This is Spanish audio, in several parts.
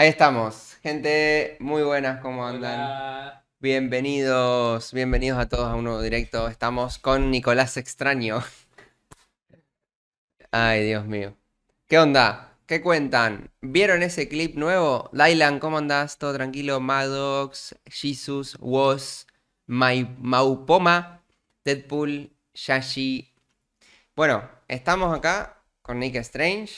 Ahí estamos, gente, muy buenas, ¿cómo andan? Bienvenidos, bienvenidos a todos a un nuevo directo. Estamos con Nicolás Extraño. Ay, Dios mío. ¿Qué onda? ¿Qué cuentan? ¿Vieron ese clip nuevo? Dylan, ¿cómo andas ¿Todo tranquilo? Maddox, Jesus, was My Maupoma, Deadpool, yashi Bueno, estamos acá con Nick Strange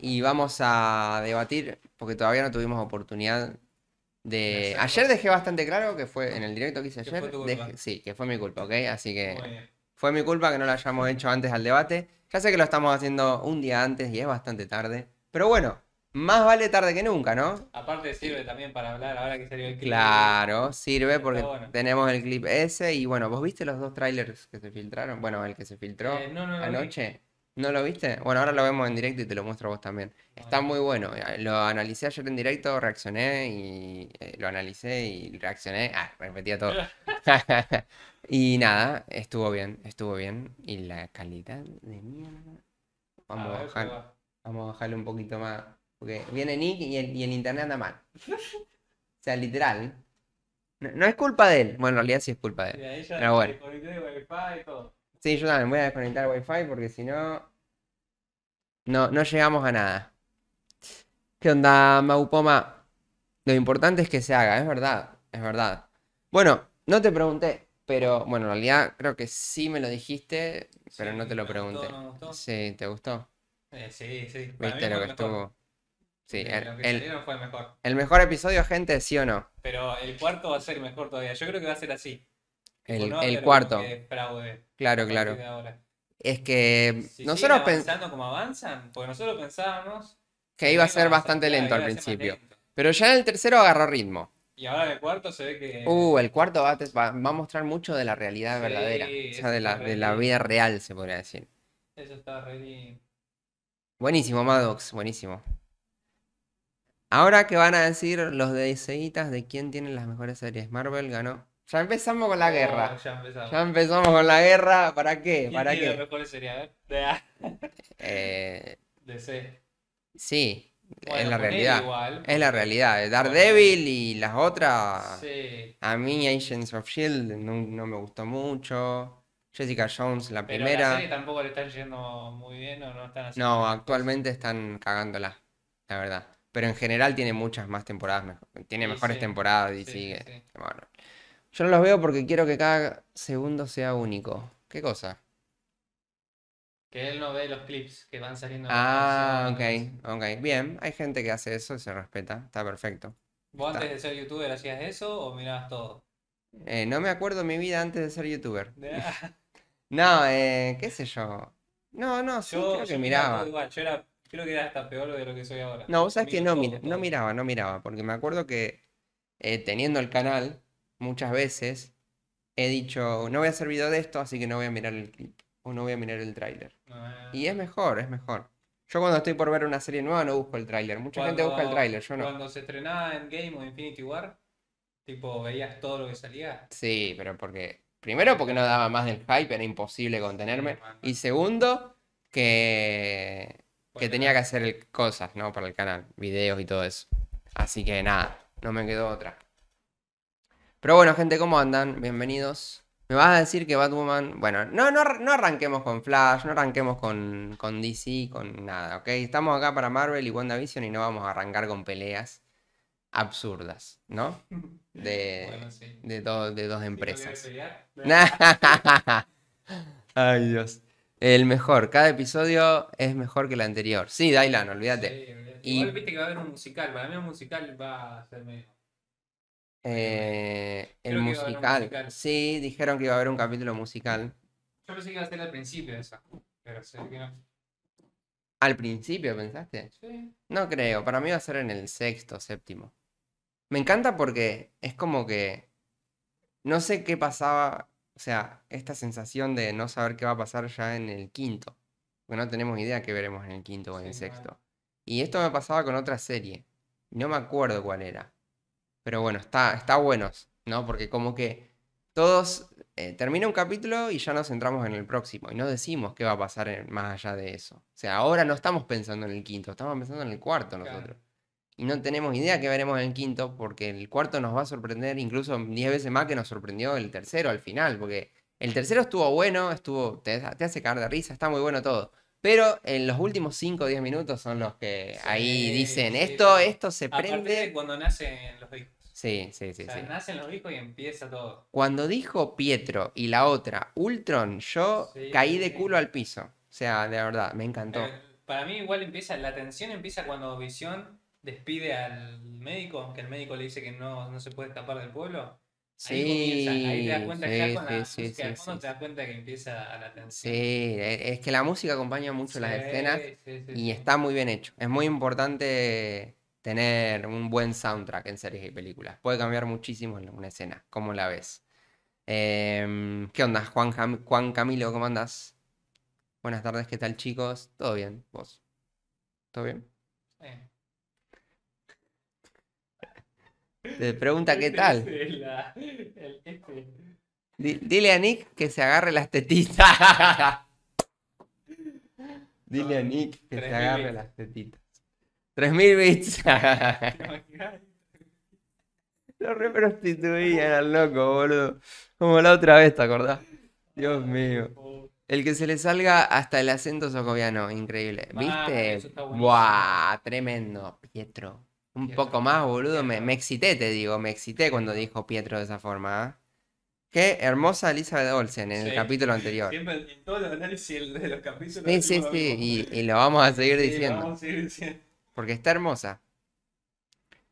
y vamos a debatir porque todavía no tuvimos oportunidad de... Ayer dejé bastante claro que fue en el directo que hice ayer. Sí, que fue mi culpa, ¿ok? Así que fue mi culpa que no lo hayamos hecho antes al debate. Ya sé que lo estamos haciendo un día antes y es bastante tarde. Pero bueno, más vale tarde que nunca, ¿no? Aparte sirve también para hablar ahora que salió el clip. Claro, sirve porque tenemos el clip ese y bueno, ¿vos viste los dos trailers que se filtraron? Bueno, el que se filtró eh, anoche. ¿No lo viste? Bueno, ahora lo vemos en directo y te lo muestro a vos también. Está muy bueno. Eh, lo analicé ayer en directo, reaccioné y eh, lo analicé y reaccioné. Ah, repetía todo. y nada, estuvo bien, estuvo bien. Y la calidad de mierda. Vamos a, vamos a bajarle un poquito más. Porque viene Nick y el, internet anda mal. o sea, literal. No, es culpa de él. Bueno, en realidad sí es culpa de él. Pero bueno. Sí, yo también voy a desconectar Wi-Fi porque si no. No, no llegamos a nada. ¿Qué onda, Maupoma? Lo importante es que se haga, es verdad, es verdad. Bueno, no te pregunté, pero bueno, en realidad creo que sí me lo dijiste, pero no te lo pregunté. Sí, ¿te gustó? Eh, sí, sí. ¿Viste lo que estuvo? Sí, el, el, fue el, mejor. El mejor episodio, gente, sí o no. Pero el cuarto va a ser mejor todavía. Yo creo que va a ser así. El, cuarto. Claro, claro. Es que mm, nosotros pensando cómo avanzan, porque nosotros pensábamos que iba a ser bastante lento al principio. Pero ya en el tercero agarró ritmo. Y ahora en el cuarto se ve que. Uh, el cuarto va, a mostrar mucho de la realidad verdadera. O sea, de la, vida real, se podría decir. Eso está re Buenísimo, Maddox, buenísimo. Ahora que van a decir los de de quién tienen las mejores series. Marvel ganó. Ya empezamos con la guerra. ya, empezamos. con la guerra. ¿Para qué? ¿Para qué? mejor sería, eh... C? Sí, es la realidad. es la realidad. Daredevil y las otras. Sí. A mí Agents of Shield no, me gustó mucho. Jessica Jones, la primera. La serie tampoco le están yendo muy bien o no están No, actualmente están cagándola, la verdad. Pero en general tiene muchas más temporadas, tiene mejores temporadas y sigue. Bueno. Yo no los veo porque quiero que cada segundo sea único. ¿Qué cosa? Que él no ve los clips que van saliendo. Ah, ok, ok. Bien, hay gente que hace eso y se respeta. Está perfecto. ¿Vos antes de ser youtuber hacías eso o mirabas todo? Eh, no me acuerdo mi vida antes de ser youtuber. no, eh, qué sé yo. No, no, yo, creo que miraba. Yo era, creo que era hasta peor de lo que soy ahora. No, vos sabés que no, no miraba, no miraba, porque me acuerdo que eh, teniendo el canal, muchas veces he dicho, no voy a hacer video de esto, así que no voy a mirar el clip o no voy a mirar el tráiler. Ah. Y es mejor, es mejor. Yo cuando estoy por ver una serie nueva no busco el tráiler. Mucha gente busca el tráiler, yo no. Cuando se estrenaba en Game o Infinity War, tipo, veías todo lo que salía. Sí, pero porque... Primero porque no daba más del hype, era imposible contenerme. y segundo, que, que tenía que hacer cosas, ¿no? Para el canal, videos y todo eso. Así que nada, no me quedó otra. Pero bueno, gente, ¿cómo andan? Bienvenidos. Me vas a decir que Batwoman. Bueno, no, no, no arranquemos con Flash, no arranquemos con, con DC, con nada, ¿ok? Estamos acá para Marvel y WandaVision y no vamos a arrancar con peleas absurdas, ¿no? De, de, de dos empresas. Ay, Dios. El mejor, cada episodio es mejor que el anterior. Sí, Dylan, olvídate. y... viste que va a haber un musical, para mí un musical va a ser eh, el musical. Sí, dijeron que iba a haber un capítulo musical. Yo pensé que iba a ser al principio esa, pero sé que no. ¿Al principio pensaste? Sí. No creo, para mí va a ser en el sexto, séptimo. Me encanta porque es como que no sé qué pasaba, o sea, esta sensación de no saber qué va a pasar ya en el quinto, porque no tenemos idea qué veremos en el quinto o en el sexto. Y esto me pasaba con otra serie, no me acuerdo cuál era, pero bueno, está, está buenos, ¿no? Porque como que todos eh, termina un capítulo y ya nos centramos en el próximo. Y no decimos qué va a pasar más allá de eso. O sea, ahora no estamos pensando en el quinto, estamos pensando en el cuarto nosotros. Y no tenemos idea qué veremos en el quinto, porque el cuarto nos va a sorprender incluso 10 veces más que nos sorprendió el tercero al final. Porque el tercero estuvo bueno, estuvo te, hace caer de risa, está muy bueno todo. Pero en los últimos 5 o 10 minutos son los que ahí dicen, esto, esto se prende. cuando nacen los Sí, sí, sí. nacen los hijos y empieza todo. Cuando dijo Pietro y la otra, Ultron, yo caí de culo al piso. O sea, de verdad, me encantó. Eh, para mí igual empieza, la tensión empieza cuando Visión despide al médico, aunque el médico le dice que no, se puede escapar del pueblo. Sí, ahí, ahí te das cuenta sí, ya con la te das cuenta que empieza la tensión. Sí, e, es que la música acompaña mucho las escenas y está muy bien hecho. Es muy importante tener un buen soundtrack en series y películas. Puede cambiar muchísimo en una escena, ¿Cómo la ves. Em, ¿Qué onda, Juan, Camilo? ¿Cómo andas? Buenas tardes, ¿qué tal, chicos? ¿Todo bien? ¿Vos? ¿Todo bien? Eh. Te pregunta qué este tal. Este. Dile a Nick que se agarre las tetitas. Dile a Nick que se agarre las tetitas. 3000 bits. Lo reprostituían al loco, boludo. Como la otra vez, ¿te acordás? Dios mío. El que se le salga hasta el acento socoviano, increíble. ¿Viste? ¡Buah! Tremendo, Pietro. Un poco más, boludo. Me, me, excité, te digo. Me excité cuando dijo Pietro de esa forma. ¿ah? Qué hermosa Elizabeth Olsen en el capítulo anterior. Siempre en todos los análisis de los capítulos. Sí, sí, sí. Y, lo vamos a seguir diciendo. Lo vamos a seguir diciendo. Porque está hermosa.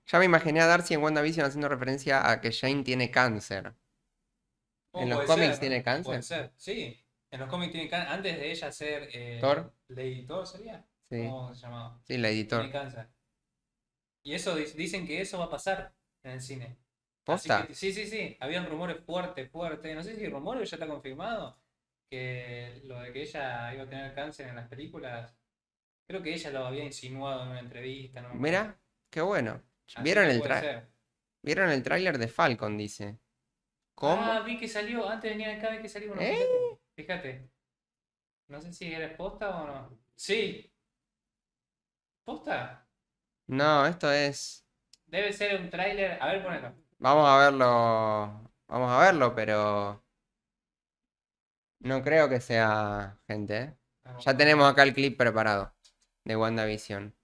Ya me imaginé a Darcy en WandaVision haciendo referencia a que Jane tiene cáncer. Oh, ¿En los cómics tiene cáncer? sí. En los cómics tiene cáncer. Antes de ella ser. Eh, editor, sería. Sí. ¿Cómo se llamaba? Sí, la editor. Tiene cáncer. Y eso dicen que eso va a pasar en el cine. ¿Posta? sí, sí, sí. Habían rumores fuertes, fuertes. No sé si rumores ya está confirmado. Que lo de que ella iba a tener cáncer en las películas Creo que ella lo había insinuado en una entrevista. No Mira, qué bueno. ¿Vieron el, trailer ¿Vieron el tráiler de Falcon? Dice. ¿Cómo? Ah, vi que salió. Antes venía acá, vi que salió ¿Eh? Fíjate. No sé si era posta o no. Sí. ¿Posta? No, esto es. Debe ser un tráiler. A ver, ponelo. Vamos a verlo. Vamos a verlo, pero. No creo que sea gente. ¿eh? Ah, ya tenemos acá el clip preparado de WandaVision.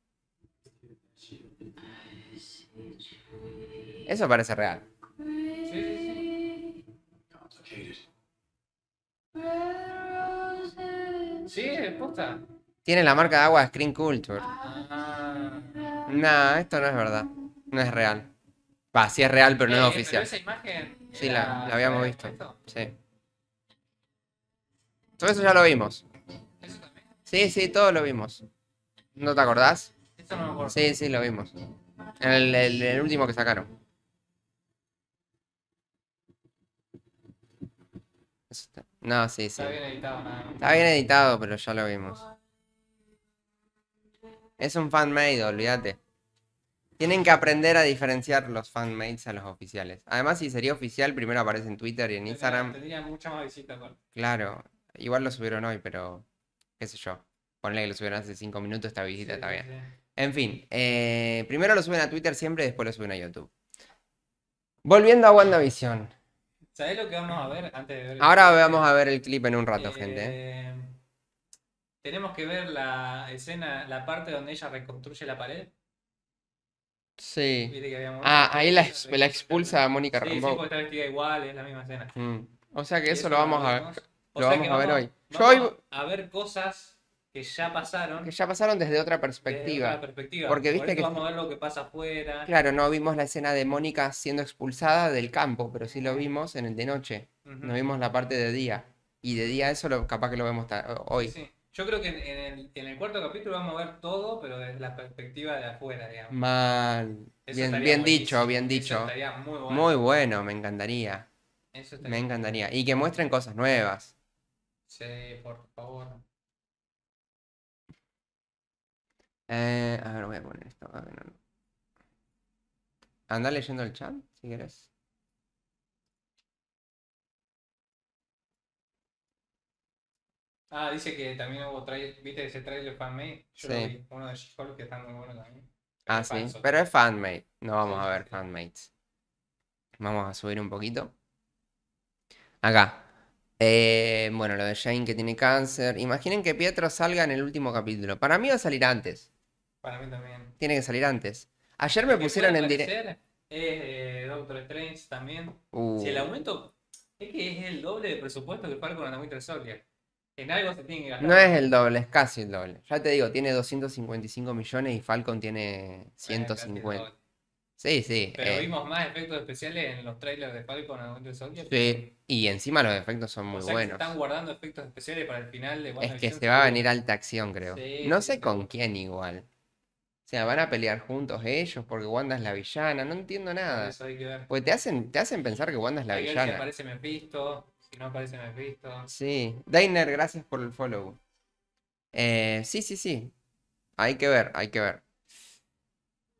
Eso parece real. Sí, sí, Tiene la marca de agua Screen Culture. Ah. No, esto no es verdad. No es real. Va, sí es real, pero no es eh, oficial. esa imagen sí, la, habíamos visto. Sí. Todo eso ya lo vimos. Sí, sí, todo lo vimos. ¿No te acordás? no Sí, sí, lo vimos. el, último que sacaron. No, sí, sí. Está bien editado, nada. editado, pero ya lo vimos. Es un fanmade, olvídate. Tienen que aprender a diferenciar los fanmates a los oficiales. Además, si sería oficial, primero aparece en Twitter y en Instagram. Tendría mucha más visita. Claro. Igual lo subieron hoy, pero qué sé yo. Ponle que lo subieron hace 5 minutos esta visita también está bien. En fin, eh, primero lo suben a Twitter siempre, y después lo suben a YouTube. Volviendo a WandaVision. ¿Sabés lo que vamos a ver antes de ver? Ahora vamos a ver el clip en un rato, gente. ¿eh? Eh, tenemos que ver la escena, la parte donde ella reconstruye la pared. Sí. ah, ahí la, expulsa Mónica sí, Sí, porque está igual, es la misma escena. Mm. O sea que eso, lo vamos a ver. Lo vamos, a ver, hoy. hoy. A ver cosas que ya pasaron. Que ya pasaron desde otra perspectiva. Desde otra perspectiva. Porque viste que. Vamos a ver lo que pasa afuera. Claro, no vimos la escena de Mónica siendo expulsada del campo, pero sí lo vimos en el de noche. No vimos la parte de día. Y de día eso lo, capaz que lo vemos hoy. Yo creo que en, el, cuarto capítulo vamos a ver todo, pero desde la perspectiva de afuera, digamos. Mal. bien, bien dicho, bien dicho. muy bueno. me encantaría. Eso me encantaría. Y que muestren cosas nuevas. Sí, por favor. Eh, a ver, voy a poner esto. Anda leyendo el chat, si quieres. Ah, dice que también hubo trailer, viste ese trailer fanmade. Yo uno de She-Hulk que está muy bueno también. Ah, sí, pero es fanmade. No vamos a ver fanmates. Vamos a subir un poquito. Acá. Eh, bueno, lo de Jane que tiene cáncer. Imaginen que Pietro salga en el último capítulo. Para mí va a salir antes. Para mí también. Tiene que salir antes. Ayer me pusieron en directo. Eh, Doctor Strange también. Uh. Si el aumento es que es el doble de presupuesto que Falcon and Winter Soldier. En algo se tiene que gastar. No es el doble, es casi el doble. Ya te digo, tiene 255 millones y Falcon tiene 150. sí, sí. Pero eh. vimos más efectos especiales en los trailers de Falcon and Winter Soldier. Sí, y encima los efectos son muy buenos. Que están guardando efectos especiales para el final de Es que se va a venir alta acción, creo. no sé con quién igual van a pelear juntos ellos porque Wanda es la villana. No entiendo nada. Eso hay que ver. Pues te hacen, te hacen pensar que Wanda es la villana. Si aparece visto, si no aparece visto. Sí. Dainer, gracias por el follow. Eh, sí, sí, sí. Hay que ver, hay que ver.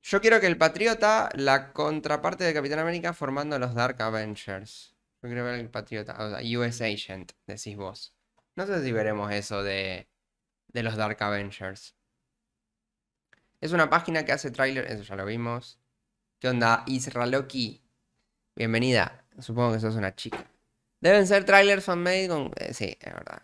Yo quiero que el Patriota, la contraparte de Capitán América, formando los Dark Avengers. Yo quiero ver el Patriota, o sea, US Agent, decís vos. No sé si veremos eso de, de los Dark Avengers. Es una página que hace tráiler, eso ya lo vimos. ¿Qué onda, Israloki, Bienvenida. Supongo que sos una chica. Deben ser trailers fanmade con... Eh, sí, es verdad.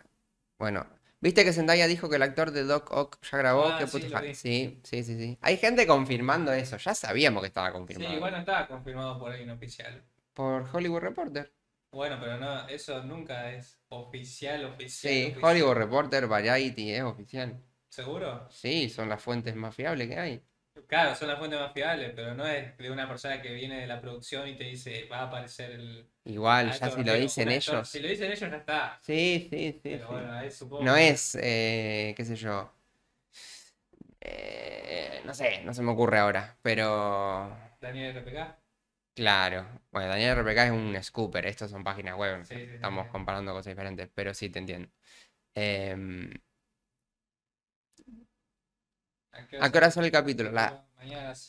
Bueno, ¿Viste que Zendaya dijo que el actor de Doc Ock ya grabó? Ah, sí, sí, sí, sí, Hay gente confirmando eso. Ya sabíamos que estaba confirmado. Sí, bueno, estaba confirmado por alguien oficial. Por Hollywood Reporter. Bueno, pero no, eso nunca es oficial, oficial. Sí, Hollywood Reporter, Variety, es ¿eh? oficial. ¿Seguro? Sí, son las fuentes más fiables que hay. Claro, son las fuentes más fiables, pero no es de una persona que viene de la producción y te dice, va a aparecer el... Igual, ya si lo dicen ellos. Si lo dicen ellos ya está. Sí, sí, sí. Pero Bueno, supongo. No es, eh, qué sé yo. Eh, no sé, no se me ocurre ahora, pero... Daniel RPK. Claro, bueno, Daniel RPK es un scooper, estas son páginas web, estamos comparando cosas diferentes, pero sí te entiendo. Eh, ¿A qué hora, sale el capítulo? Mañana a las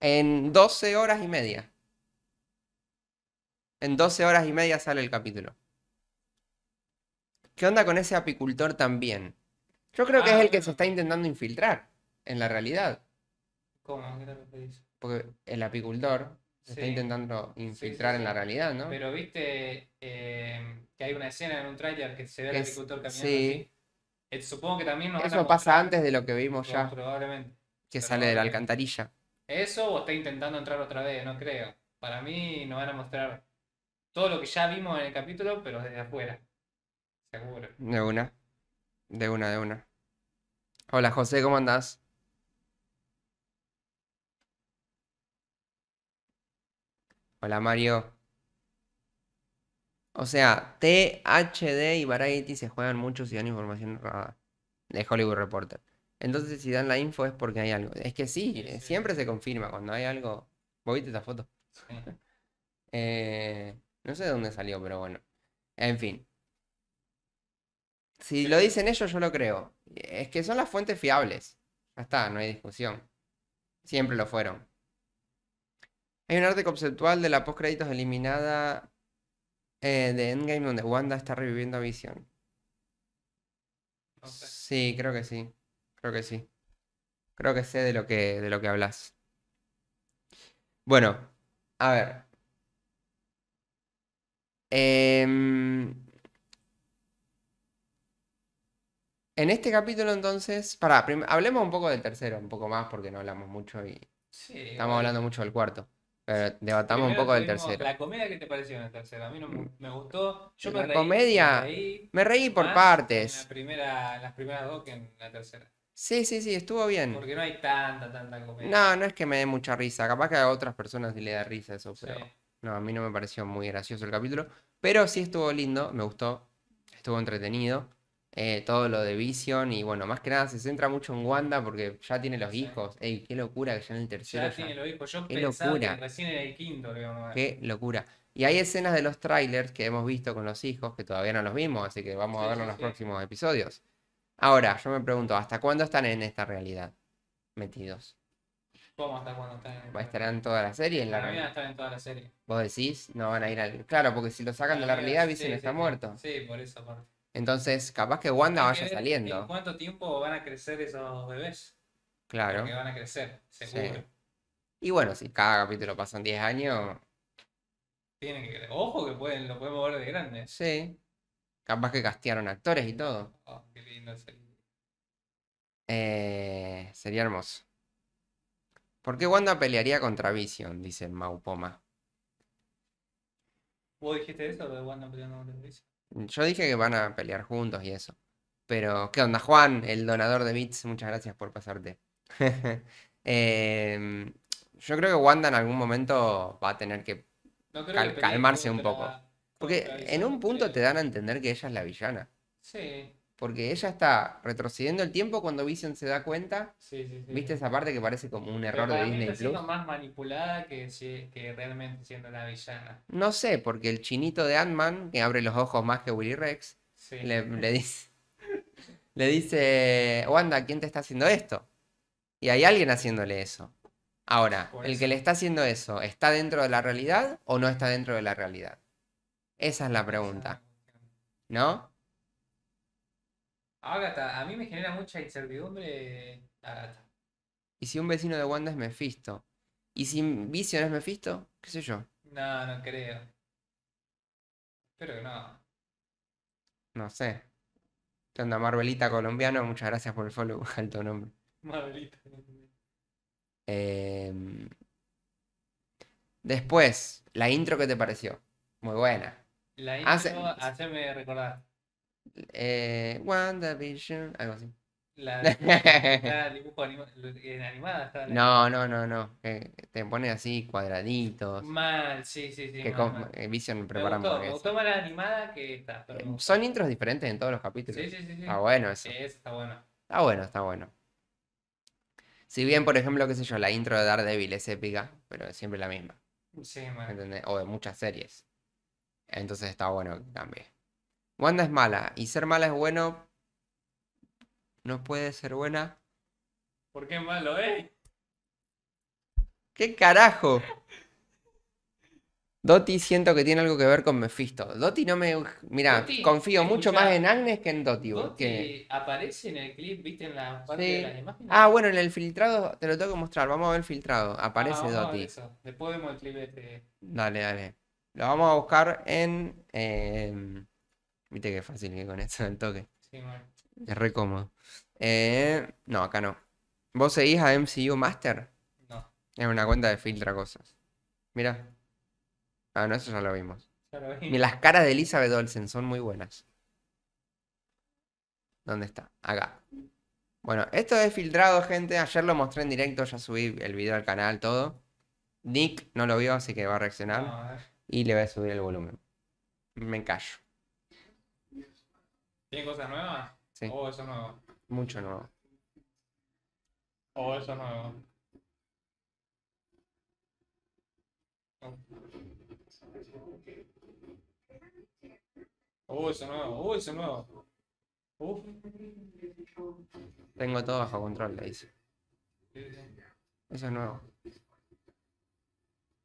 En 12 horas y media. En 12 horas y media sale el capítulo. ¿Qué onda con ese apicultor también? Yo creo que es ah, el que se está intentando infiltrar en la realidad. ¿Cómo? ¿Qué te dice? Porque el apicultor se está intentando infiltrar en la realidad, ¿no? Pero viste eh, que hay una escena en un tráiler que se ve al apicultor caminando. Sí. Eh, supongo que también Eso pasa antes de lo que vimos ya. Probablemente. Que sale de la eh, alcantarilla. ¿Eso o está intentando entrar otra vez? No creo. Para mí nos van a mostrar todo lo que ya vimos en el capítulo, pero desde afuera. Seguro. De una. De una, de una. Hola José, ¿cómo andás? Hola Mario. O sea, THD y Variety se juegan mucho si dan información errada de Hollywood Reporter. Entonces, si dan la info es porque hay algo. Es que sí, eh, siempre se confirma cuando hay algo. ¿Vos viste esta foto? Eh, no sé de dónde salió, pero bueno. En fin. Si lo dicen ellos, yo lo creo. Es que son las fuentes fiables. Ya está, no hay discusión. Siempre lo fueron. Hay un arte conceptual de la postcréditos eliminada eh, de Endgame donde Wanda está reviviendo a Vision. Sí, creo que sí. Creo que sí. Creo que sé de lo que, de lo que hablas. Bueno, a ver. Em, en este capítulo entonces, para, hablemos un poco del tercero, un poco más porque no hablamos mucho y estamos hablando mucho del cuarto debatamos un poco del tercero. ¿La comedia que te pareció en el tercero? A mí no me, gustó. Yo la me reí, comedia, me reí, por partes. las primeras dos que en la tercera. Sí, sí, sí, estuvo bien. Porque no hay tanta, tanta comedia. No, no es que me dé mucha risa. Capaz que a otras personas le da risa eso, pero. No, a mí no me pareció muy gracioso el capítulo. Pero sí estuvo lindo, me gustó. Estuvo entretenido. Eh, todo lo de Vision y bueno, más que nada se centra mucho en Wanda porque ya tiene los hijos. Ey, qué locura que ya en el tercero. Ya, tiene los hijos, yo pensaba que recién era el quinto, eh. Qué locura. Y hay escenas de los trailers que hemos visto con los hijos que todavía no los vimos, así que vamos a verlo en los próximos episodios. Ahora, yo me pregunto, ¿hasta cuándo están en esta realidad metidos? ¿Cómo hasta cuándo están en toda la serie? En la realidad a en toda la serie. ¿Vos decís? No van a ir al. Claro, porque si lo sacan de la realidad, Vision está muerto. Sí, por eso, aparte. Entonces, capaz que Wanda vaya saliendo. ¿En cuánto tiempo van a crecer esos bebés? Claro. que van a crecer, seguro. Y bueno, si cada capítulo pasan 10 años. Tienen que crecer. Ojo que pueden, lo podemos ver de grande. Sí. Capaz que castearon actores y todo. Oh, qué lindo sería. Eh, sería hermoso. ¿Por qué Wanda pelearía contra Vision? Dice Maupoma. ¿Vos dijiste eso, de Wanda peleando contra Vision? Yo dije que van a pelear juntos y eso. Pero, ¿qué onda, Juan? El donador de bits, muchas gracias por pasarte. Em, yo creo que Wanda en algún momento va a tener que calmarse un poco. Porque en un punto te dan a entender que ella es la villana. Sí. Porque ella está retrocediendo el tiempo cuando Vision se da cuenta. Sí, sí, sí. ¿Viste esa parte que parece como un error de Disney más manipulada que, realmente siendo la villana. No sé, porque el chinito de Ant-Man, que abre los ojos más que Willy Rex, le, dice. Le dice, Wanda, ¿quién te está haciendo esto? Y hay alguien haciéndole eso. Ahora, el que le está haciendo eso, ¿está dentro de la realidad o no está dentro de la realidad? Esa es la pregunta. ¿No? Agatha, a mí me genera mucha incertidumbre Agatha. ¿Y si un vecino de Wanda es Mephisto? ¿Y si Vision es Mephisto? ¿Qué sé yo? No, no creo. Espero que no. No sé. ¿Qué onda, Marvelita colombiano? Muchas gracias por el follow. Alto nombre. Marvelita. Em, después, la intro que te pareció. Muy buena. La intro, recordar eh, WandaVision, algo así. La, la dibujo animada estaba No, no, no, no. Eh, te pone así cuadraditos. Mal, sí, sí, sí. Que mal, eh, Vision prepara me gustó, la animada que está. Eh, son intros diferentes en todos los capítulos. Sí, sí, sí. sí. Está bueno eso. Sí, está bueno. Está bueno, está bueno. Si bien, por ejemplo, qué sé yo, la intro de Daredevil es épica, pero siempre la misma. Sí, mal. ¿Entendés? O de muchas series. Entonces está bueno que cambie. Wanda es mala y ser mala es bueno. No puede ser buena. ¿Por qué es malo, eh? ¿Qué carajo? Doti siento que tiene algo que ver con Mephisto. Doti no me. Mira, confío mucho más en Agnes que en Doti. que... aparece en el clip, viste, en la parte de las imágenes. Ah, bueno, en el filtrado te lo tengo que mostrar. Vamos a ver el filtrado. Ah, aparece Doti. Después vemos el clip este. Dale, dale. Lo vamos a buscar en. Em, Viste que fácil que con esto del toque. Es re cómodo. Eh, no, acá no. ¿Vos seguís a MCU Master? No. Es una cuenta de filtra cosas. Mira. Ah, no, eso ya lo vimos. Ya Las caras de Elizabeth Olsen son muy buenas. ¿Dónde está? Acá. Bueno, esto es filtrado, gente. Ayer lo mostré en directo, ya subí el video al canal, todo. Nick no lo vio, así que va a reaccionar. y le voy a subir el volumen. Me callo. ¿Tiene cosas nuevas? Sí. oh, eso nuevo? Mucho nuevo. oh, eso nuevo? Oh. eso eso nuevo. Oh, eso nuevo. Tengo todo bajo control, le dice. Eso es nuevo.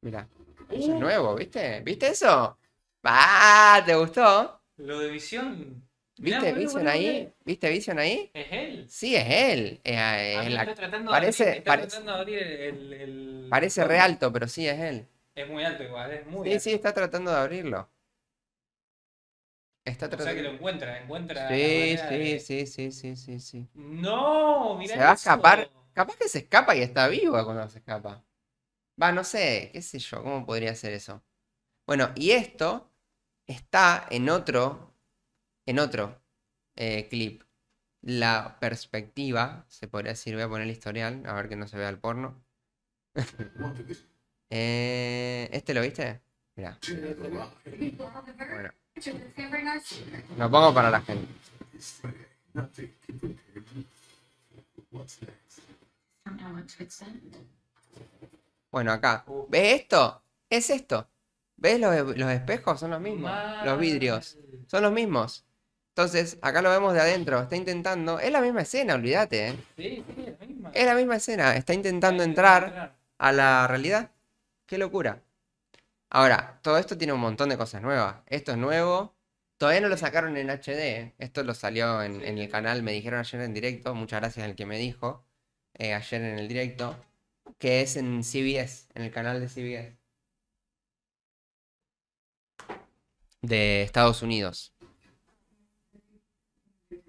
Mira. Uh. Eso es nuevo, ¿viste? ¿Viste eso? ¡Ah! ¿Te gustó? Lo de visión ¿Viste Vision ahí? ¿Viste Vision ahí? ¿Es él? Sí, es él. Eh, ah, eh, está tratando parece, de abrir, el, Parece re alto, pero sí es él. Es muy alto igual, es muy alto. Sí, sí, está tratando de abrirlo. Está tratando... O sea que lo encuentra, encuentra... Sí, sí, sí, sí, sí, sí, sí. ¡No! se va a escapar. Capaz que se escapa y está viva cuando se escapa. Va, no sé, qué sé yo, ¿cómo podría ser eso? Bueno, y esto está en otro en otro eh, clip la perspectiva, se podría decir, voy a poner el historial, a ver que no se vea el porno. Eh, ¿Este lo viste? Mira. Bueno. Lo pongo para la gente. Bueno, acá. ¿Ves esto? Es esto. ¿Ves los, los espejos? Son los mismos. Los vidrios. Son los mismos. Entonces, acá lo vemos de adentro, está intentando. Es la misma escena, olvídate. ¿eh? Sí, sí, es la misma. Es la misma escena, está intentando entrar a la realidad. Qué locura. Ahora, todo esto tiene un montón de cosas nuevas. Esto es nuevo. Todavía no lo sacaron en HD. ¿eh? Esto lo salió en, el canal. Me dijeron ayer en directo. Muchas gracias al que me dijo. Eh, ayer en el directo. Que es en CBS. En el canal de CBS. De Estados Unidos.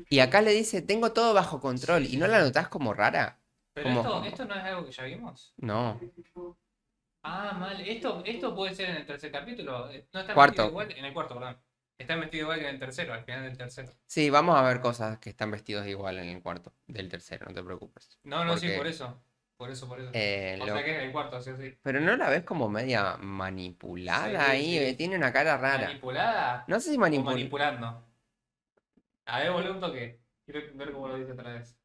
Y acá le dice, tengo todo bajo control. ¿Y no la notas como rara? Pero Esto, esto, no es algo que ya vimos. No. Ah, mal. Esto, esto puede ser en el tercer capítulo. Eh, no cuarto. igual. En el cuarto, perdón. Está vestidos igual que en el tercero, al final del tercero. Sí, vamos a ver cosas que están vestidos igual en el cuarto del tercero, no te preocupes. No, no, sí, por eso. Por eso, por eso. Eh, o sea que es el cuarto, así, sí. Pero no la ves como media manipulada ahí, eh, tiene una cara rara. ¿Manipulada? No sé si manipulando. A ver, vuelve un toque. Quiero ver cómo lo dice otra vez.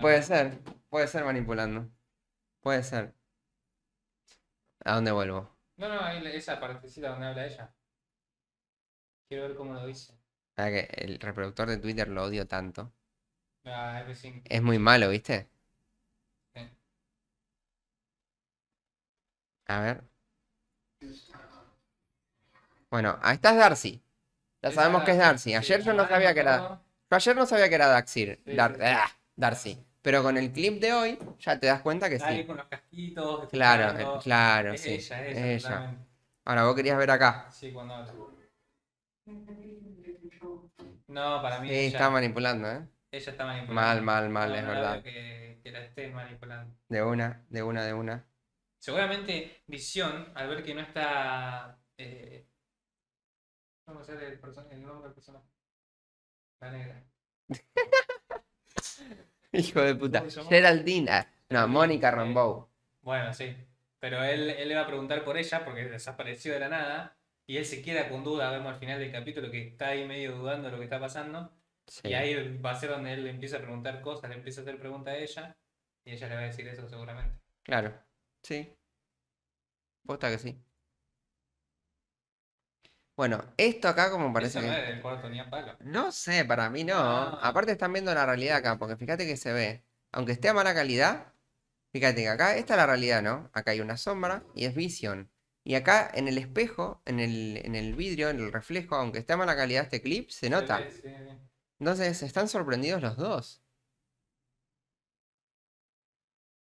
Puede ser, puede ser manipulando. Puede ser. ¿A dónde vuelvo? No, no, ahí esa partecita donde habla ella. Quiero ver cómo lo dice. que el reproductor de Twitter lo odio tanto. Ah, es muy malo, ¿viste? A ver. Bueno, ahí estás Darcy. Ya sabemos que es Darcy. Ayer yo no sabía que era. Yo ayer no sabía que era Daxir. Eh, ah, Darcy. Pero con el clip de hoy ya te das cuenta que sí. Claro, eh, claro, sí. Ella, ella. Ahora vos querías ver acá. Sí, cuando No, para mí. Sí, está manipulando, ¿eh? Ella está manipulando. Mal, mal, mal, es verdad. Que, la estén manipulando. De una, de una, de una. Seguramente Visión, al ver que no está eh, el, el nombre del personaje. La negra. Hijo de puta. Geraldina. No, Mónica Rambeau. Bueno, sí. Pero él, le va a preguntar por ella porque desapareció de la nada. Y él se queda con duda, vemos al final del capítulo que está ahí medio dudando de lo que está pasando. Y ahí va a ser donde él le empieza a preguntar cosas, le empieza a hacer preguntas a ella. Y ella le va a decir eso seguramente. Claro. Sí. Posta que sí. Bueno, esto acá como parece no que... No sé, para mí no. Ah. Aparte están viendo la realidad acá, porque fíjate que se ve. Aunque esté a mala calidad, fíjate que acá está la realidad, ¿no? Acá hay una sombra y es visión. Y acá en el espejo, en el, vidrio, en el reflejo, aunque esté a mala calidad este clip, se nota. Entonces están sorprendidos los dos.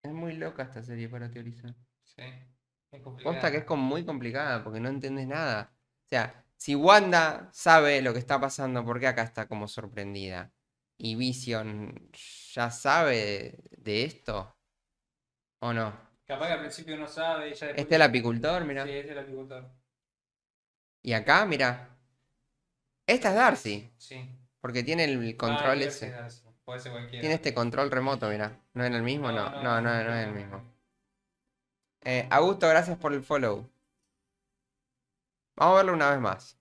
Es muy loca esta serie para teorizar. Sí. Es que es como muy complicada porque no entiendes nada. O sea, si Wanda sabe lo que está pasando, ¿por qué acá está como sorprendida? ¿Y Vision ya sabe de esto? ¿O no? Capaz que al principio no sabe. Este es el apicultor, mira. Sí, este es el apicultor. Y acá, mira. Esta es Darcy. Sí. Porque tiene el ah, control ese. Puede ser cualquiera. Tiene este control remoto, mira. ¿No es el mismo? No, no, no, es el mismo. Eh, Augusto, gracias por el follow. Vamos a verlo una vez más.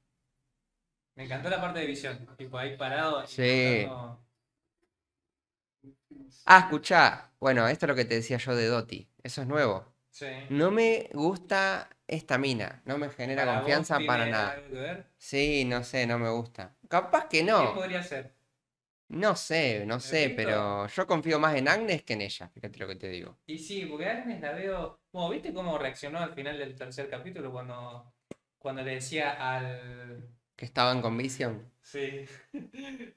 Me encantó la parte de visión. Tipo ahí parado. Sí. Ah, escuchá. Bueno, esto es lo que te decía yo de Doti. Eso es nuevo. Sí. No me gusta esta mina. No me genera confianza para nada. Algo que ver? Sí, no sé, no me gusta. Capaz que no. ¿Qué podría ser? No sé, no sé, pero yo confío más en Agnes que en ella, fíjate lo que te digo. Y sí, porque Agnes la veo. ¿viste cómo reaccionó al final del tercer capítulo cuando cuando le decía al... Que estaban con Vision? Sí.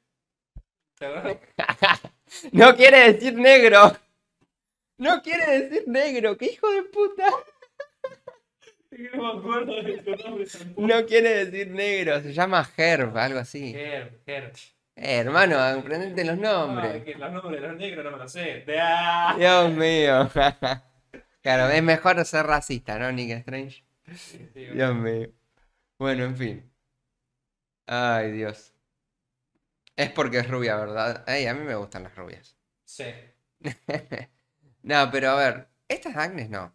no quiere decir negro. No quiere decir negro, qué hijo de puta. No me nombre No quiere decir negro, se llama Herb, algo así. Herb, Herb. Eh, hermano, aprendete los nombres. los nombres de los negros no me los sé. Dios mío. claro, es mejor ser racista, ¿no, Nick Strange? Dios Bueno, en fin. Ay, Dios. Es porque es rubia, ¿verdad? a mí me gustan las rubias. Sí. no, pero a ver, ¿esta es Agnes? No.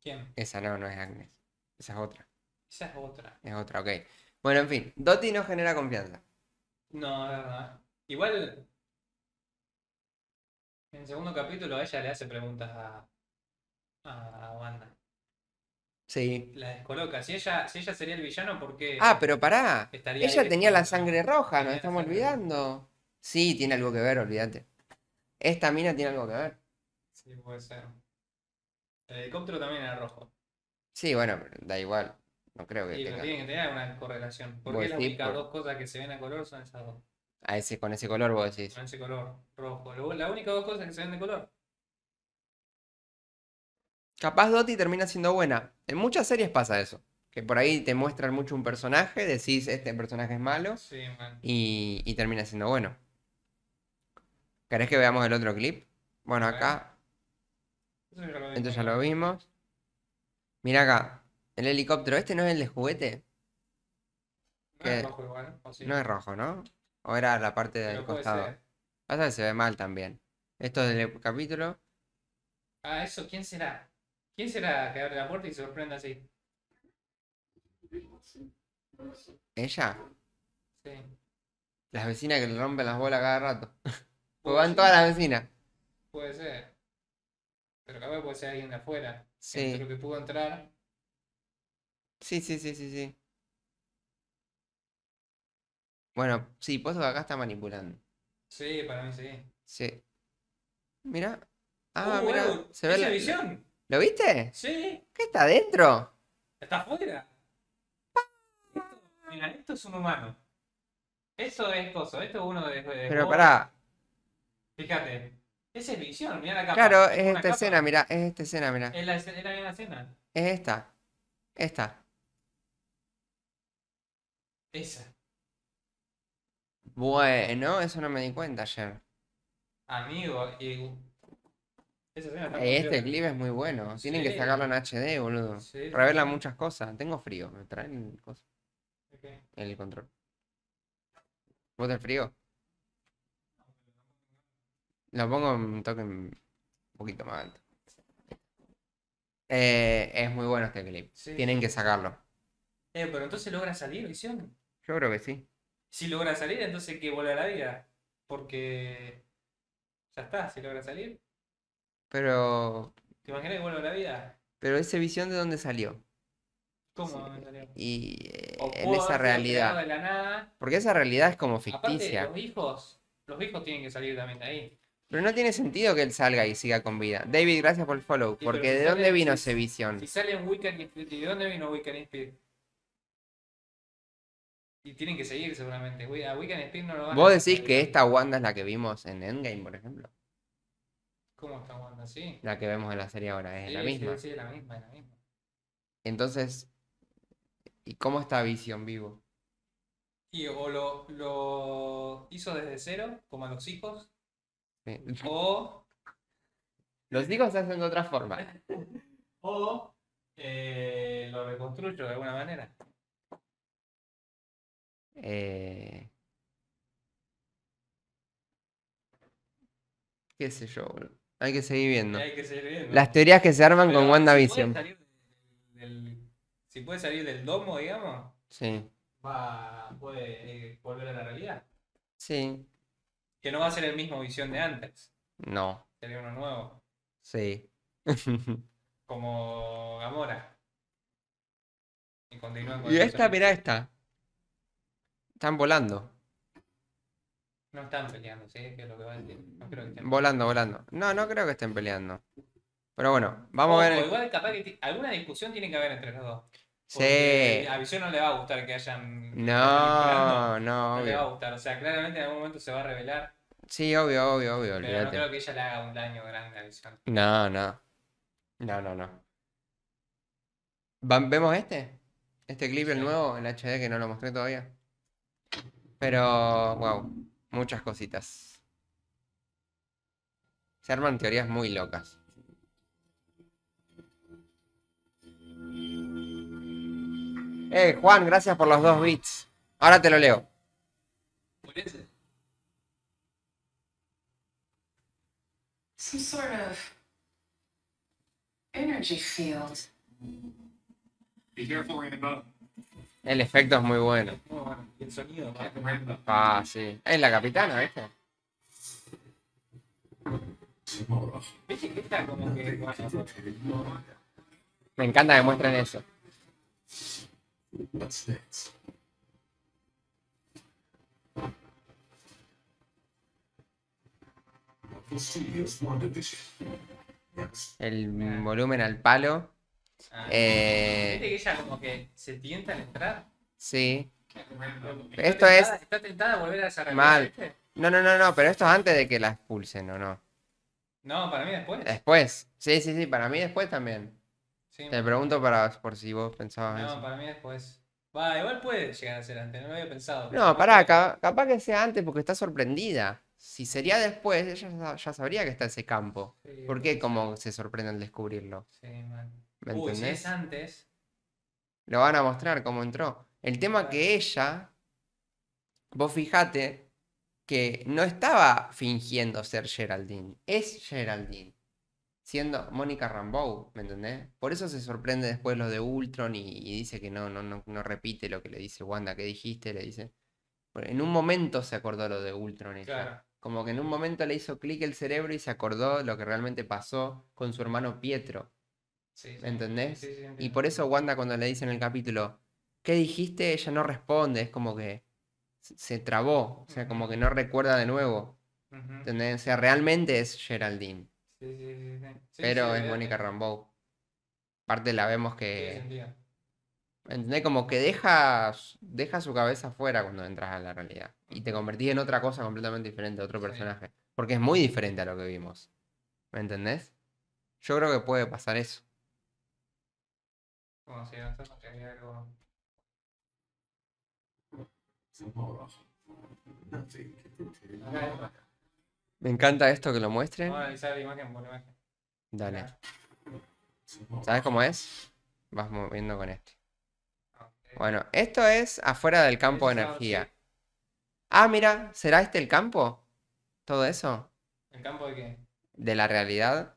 ¿Quién? Esa no, no es Agnes. Esa es otra. Esa es otra. Es otra, ok. Bueno, en fin, Doti no genera confianza. No, verdad. Igual, en segundo capítulo ella le hace preguntas a, a Wanda. Sí. La descoloca. Si ella, si ella sería el villano, ¿por qué? Ah, pero pará. ella tenía la sangre roja, nos estamos olvidando. Sí, tiene algo que ver, olvídate. Esta mina tiene algo que ver. Sí, puede ser. El helicóptero también era rojo. Sí, bueno, da igual. No creo que. Sí, pero tienen que tener una correlación. Porque las únicas dos cosas que se ven a color son esas dos. A ese, con ese color vos decís. Con ese color rojo. Las únicas dos cosas que se ven de color capaz Dottie termina siendo buena. En muchas series pasa eso. Que por ahí te muestran mucho un personaje, decís este personaje es malo sí, y, y, termina siendo bueno. ¿Querés que veamos el otro clip? Bueno, acá. Entonces ya lo vimos. Mira acá, el helicóptero, ¿este no es el de juguete? No es rojo No O era la parte del costado. Pasa que se ve mal también. Esto del capítulo. Ah, eso, ¿quién será? ¿Quién será que abre la puerta y se sorprende así? ¿Ella? Sí. Las vecinas que le rompen las bolas cada rato. Pues van todas las vecinas. Puede ser. Pero capaz puede ser alguien de afuera. Sí. Lo que pudo entrar. Sí, sí, sí, sí, sí. Bueno, sí, pues acá está manipulando. Sí, para mí sí. Sí. Mira. Ah, uh, mira. se ve la visión. ¿Lo viste? Sí. ¿Qué está adentro? Está afuera. Esto, mira, esto es un humano. Eso es coso, esto es uno de. Pero pará. Fíjate. Esa es visión, mira la capa. Claro, es, esta escena, Mira, es esta escena, Mira. Es la, de la misma escena. Es esta. Esta. Esa. Bueno, eso no me di cuenta ayer. Amigo, y este clip es muy bueno. Tienen que sacarlo en HD, boludo. para Revela muchas cosas. Tengo frío. Me traen cosas. El control. ¿Vos tenés frío? Lo pongo un toque un poquito más alto. Eh, es muy bueno este clip. Tienen que sacarlo. Eh, pero entonces logra salir, visión. Yo creo que sí. Si logra salir, entonces que vuelve a la vida. Porque ya está, si logra salir. Pero. ¿Te imaginas que vuelve a la vida? Pero ese visión de dónde salió. ¿Cómo dónde salió? Y eh, en esa realidad. Porque esa realidad es como ficticia. los hijos, los hijos tienen que salir también de ahí. Pero no tiene sentido que él salga y siga con vida. David, gracias por el follow. porque ¿de dónde vino esa ese visión? Si sale en Weekend Spirit, ¿de dónde vino Weekend Spirit? Y tienen que seguir seguramente. A Weekend no lo van ¿Vos decís que esta Wanda es la que vimos en Endgame, por ejemplo? ¿Cómo está La que vemos en la serie ahora, es la misma. Sí, la misma. Entonces, ¿y cómo está visión vivo? Y o lo, hizo desde cero, como a los hijos, o... Los hijos se hacen de otra forma. o eh, lo reconstruyo de alguna manera. Eh... qué sé yo, boludo. Hay que seguir viendo. Las teorías que se arman con WandaVision. Si puede, salir del domo, digamos. Sí. Va, puede eh, volver a la realidad. Sí. Que no va a ser el mismo visión de antes. No. Sería uno nuevo. Sí. Como Gamora. Y esta, mira esta. Están volando. No están peleando, ¿sí? Que es lo que va a decir. creo que Volando, volando. No, no creo que estén peleando. Pero bueno, vamos a ver. Igual capaz que alguna discusión tiene que haber entre los dos. sí. A Visión no le va a gustar que hayan. No, no. No le va a gustar. O sea, claramente en algún momento se va a revelar. Sí, obvio, obvio, obvio. Pero no creo que ella le haga un daño grande a Visión. No, no. No, no, no. ¿Vemos este? Este clip, el nuevo, en HD, que no lo mostré todavía. Pero, wow muchas cositas. Se arman teorías muy locas. Eh, Juan, gracias por los dos bits. Ahora te lo leo. Some sort of energy field. El efecto es muy bueno. Ah, sí. Es la capitana, ¿viste? Me encanta que muestren eso. El volumen al palo. Ah, eh, que ella como que se tienta a entrar? Sí. esto es. Está tentada a volver a esa No, no, no, no, pero esto es antes de que la expulsen, ¿o no? No, para mí después. Después. Sí, sí, sí, para mí después también. Te pregunto para, por si vos pensabas no, eso. No, para mí después. Va, igual puede llegar a ser antes, no lo había pensado. No, pará, capaz, capaz que sea antes porque está sorprendida. Si sería después, ella ya sabría que está ese campo. ¿Por qué? Como se sorprende al descubrirlo. Sí, mal antes. Lo van a mostrar cómo entró. El tema que ella, vos fijate que no estaba fingiendo ser Geraldine, es Geraldine. Siendo Mónica Rambeau, ¿me entendés? Por eso se sorprende después lo de Ultron y, dice que no, no, no, no, repite lo que le dice Wanda, que dijiste, le dice. En un momento se acordó lo de Ultron. Como que en un momento le hizo clic el cerebro y se acordó lo que realmente pasó con su hermano Pietro. ¿me ¿Entendés? y por eso Wanda cuando le dice en el capítulo, ¿qué dijiste? Ella no responde, es como que se trabó, o sea, como que no recuerda de nuevo. ¿Entendés? O sea, realmente es Geraldine. Pero es eh, Mónica eh. Rambeau. Aparte la vemos que... ¿Entendés? Como que deja, deja su cabeza fuera cuando entras a la realidad. Y te convertís en otra cosa completamente diferente, otro personaje. Porque es muy diferente a lo que vimos. ¿Me entendés? Yo creo que puede pasar eso. Me encanta esto que lo muestre Dale. ¿Sabes cómo es? Vas moviendo con esto ah, Bueno, esto es afuera del campo de energía. Ah, mira, ¿será este el campo? ¿Todo eso? ¿El campo de qué? De la realidad.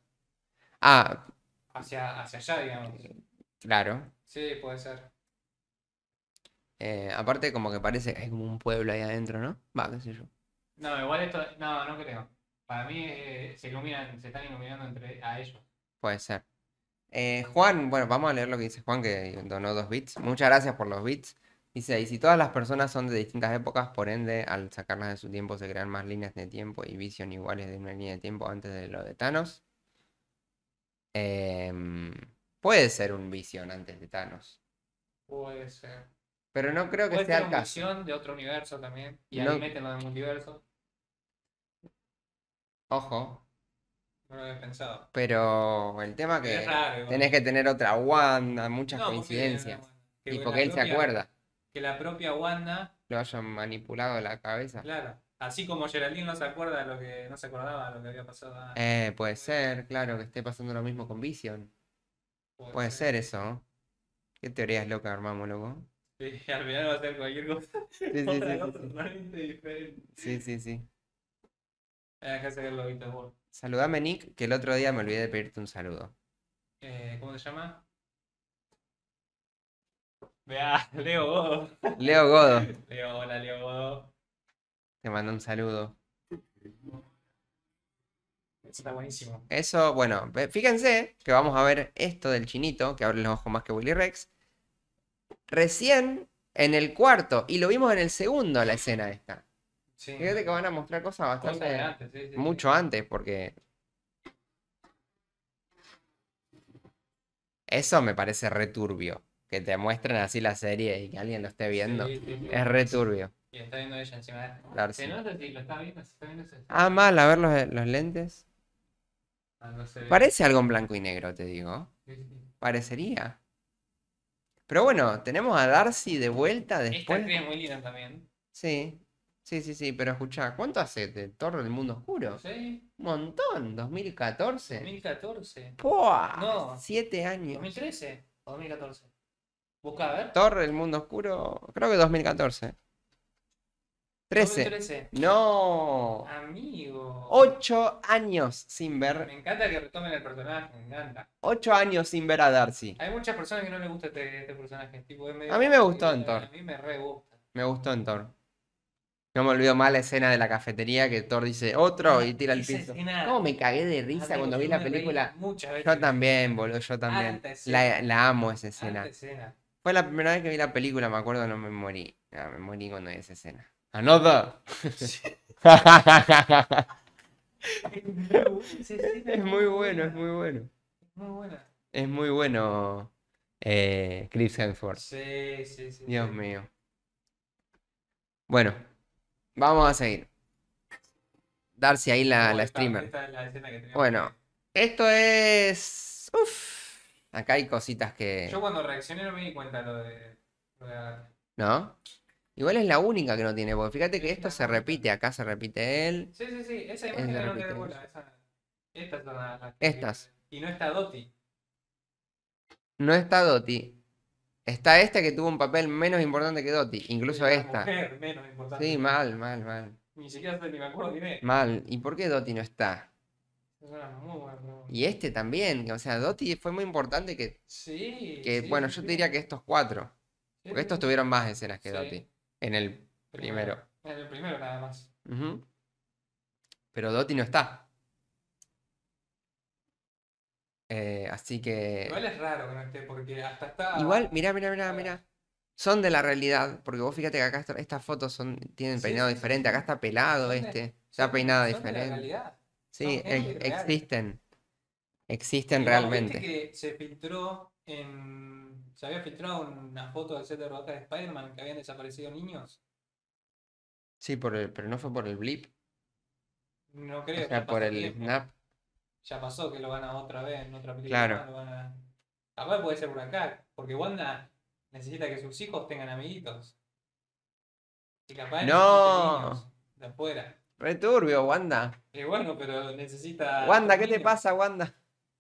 Ah. hacia allá, digamos. Eh, Claro. Sí, puede ser. Eh, aparte, como que parece que hay como un pueblo ahí adentro, ¿no? Va, qué sé yo. No, igual esto. No, no creo. Para mí eh, se iluminan, se están iluminando entre a ellos. Puede ser. Eh, Juan, bueno, vamos a leer lo que dice Juan, que donó dos bits. Muchas gracias por los bits. Dice, y si todas las personas son de distintas épocas, por ende, al sacarlas de su tiempo se crean más líneas de tiempo y vision iguales de una línea de tiempo antes de lo de Thanos. Eh, Puede ser un Vision antes de Thanos. Puede ser. Pero no creo que sea ser de otro universo también. Y No. ahí meten lo Ojo. No lo había pensado. Pero el tema que Es que tenés que tener otra Wanda, muchas coincidencias. y porque él se acuerda. Que la propia Wanda, Lo hayan manipulado la cabeza. claro. Así como Geraldine no se acuerda de lo que no se acordaba de lo que había pasado. Eh, puede ser, claro, que esté pasando lo mismo con Vision. Puede ser eso. ¿Qué teorías loca, armamos, loco? Sí, al final va a ser cualquier cosa. Sí, sí, sí, cosa sí, diferente. Sí, sí, sí. Saludame, Nick, que el otro día me olvidé de pedirte un saludo. Eh, ¿Cómo se llama? Vea, Leo Godo. Leo Godo. Leo, hola, Leo Godo. Te mando un saludo. Está buenísimo. Eso, bueno, fíjense que vamos a ver esto del chinito, que abre los ojos más que Willy Rex. Recién en el cuarto, y lo vimos en el segundo, la escena esta. Fíjate que van a mostrar cosas bastante. mucho antes, porque. Eso me parece returbio. Que te muestren así la serie y que alguien lo esté viendo. Es returbio. Y está viendo ella encima de. lo está viendo, Ah, mal, a ver los, los lentes. Ah, Parece algo en blanco y negro, te digo. Parecería. Pero bueno, tenemos a Darcy de vuelta después. Esta es muy linda también. Sí. Sí, sí, sí, pero escucha ¿cuánto hace de Torre del Mundo Oscuro? Sí. Un montón, 2014. 2014. ¡Puah! No. Siete años. ¿2013 o 2014? Busca, a ver. Torre del Mundo Oscuro, creo que 2014. 13. No. Amigo. 8 años sin ver. Me encanta que retomen el personaje, me encanta. 8 años sin ver a Darcy. Hay muchas personas que no les gusta este, este personaje. Tipo, a mí me gustó en Thor. A mí me re gusta. Me gustó en Thor. No me olvido más la escena de la cafetería que Thor dice otro ah, y tira el piso. No, me cagué de risa cuando vi la película. Yo también, boludo, yo también. La, amo esa escena. Fue la primera vez que vi la película, me acuerdo, no me morí. me morí cuando vi esa escena. Another. Sí. es muy bueno, es muy bueno. Es Muy buena. Es muy bueno eh, Chris Hemsworth. Sí, sí, sí. Dios mío. Bueno, vamos a seguir. Darse ahí la, la streamer. bueno, esto es. Uf. Acá hay cositas que. Yo cuando reaccioné no me di cuenta Lo de... ¿No? Igual es la única que no tiene, porque fíjate que esta se repite, acá se repite él. Sí, sí, sí, esa imagen es la no bola, esa... Estas son las, Estas. Y no está Doti. No está Doti. Está esta que tuvo un papel menos importante que Doti, incluso esta. Mujer menos importante. Sí, mal, mal, mal. Ni siquiera ni me acuerdo ni Mal. ¿Y por qué Doti no está? Y este también, o sea, Doti fue muy importante que... Sí. Que, bueno, yo te diría que estos cuatro. Porque estos tuvieron más escenas que sí. Doti. En el primero. En el primero nada más. Pero Dotti no está. Eh, así que. Igual es raro que no esté, porque hasta está. Igual, mirá, mirá, mirá, mira Son de la realidad, porque vos fíjate que acá estas fotos son, tienen peinado diferente, acá está pelado este, Ya está peinada diferente. Sí, existen. Existen realmente. Que se pintó en se había filtrado una foto del set de rodaje de Spider-Man que habían desaparecido niños. Sí, por el, pero no fue por el blip. No creo. O sea, por el snap. Ya pasó que lo van a otra vez en otra película. Claro. a... Capaz puede ser por acá, porque Wanda necesita que sus hijos tengan amiguitos. Y capaz no. de afuera. Returbio, Wanda. Y bueno, pero necesita. Wanda, ¿qué te pasa, Wanda?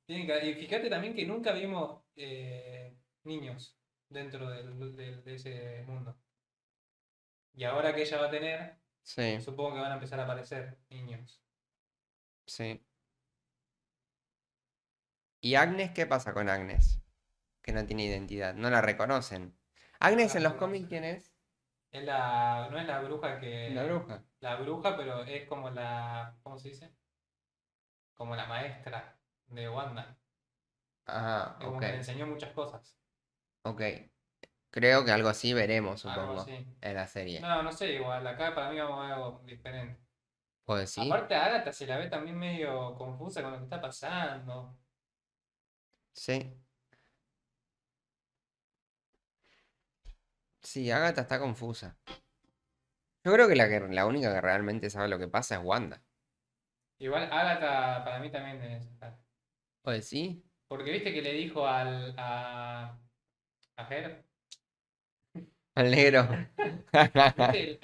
Y fíjate también que nunca vimos eh, niños dentro de ese mundo. Y ahora que ella va a tener, supongo que van a empezar a aparecer niños. Sí. ¿Y Agnes qué pasa con Agnes? Que no tiene identidad, no la reconocen. Agnes en los cómics, ¿quién es? la, no es la bruja que... La bruja. La bruja, pero es como la... ¿Cómo se dice? Como la maestra de Wanda. Ah, como que le enseñó muchas cosas. Ok. Creo que algo así veremos, supongo, en la serie. No, no sé, igual. Acá para mí vamos a algo diferente. Pues sí? Aparte, Agatha se la ve también medio confusa con lo que está pasando. Sí. Sí, Agatha está confusa. Yo creo que la, que la única que realmente sabe lo que pasa es Wanda. Igual Agatha para mí también debe estar. Pues sí? Porque viste que le dijo al, Ajero. Al negro.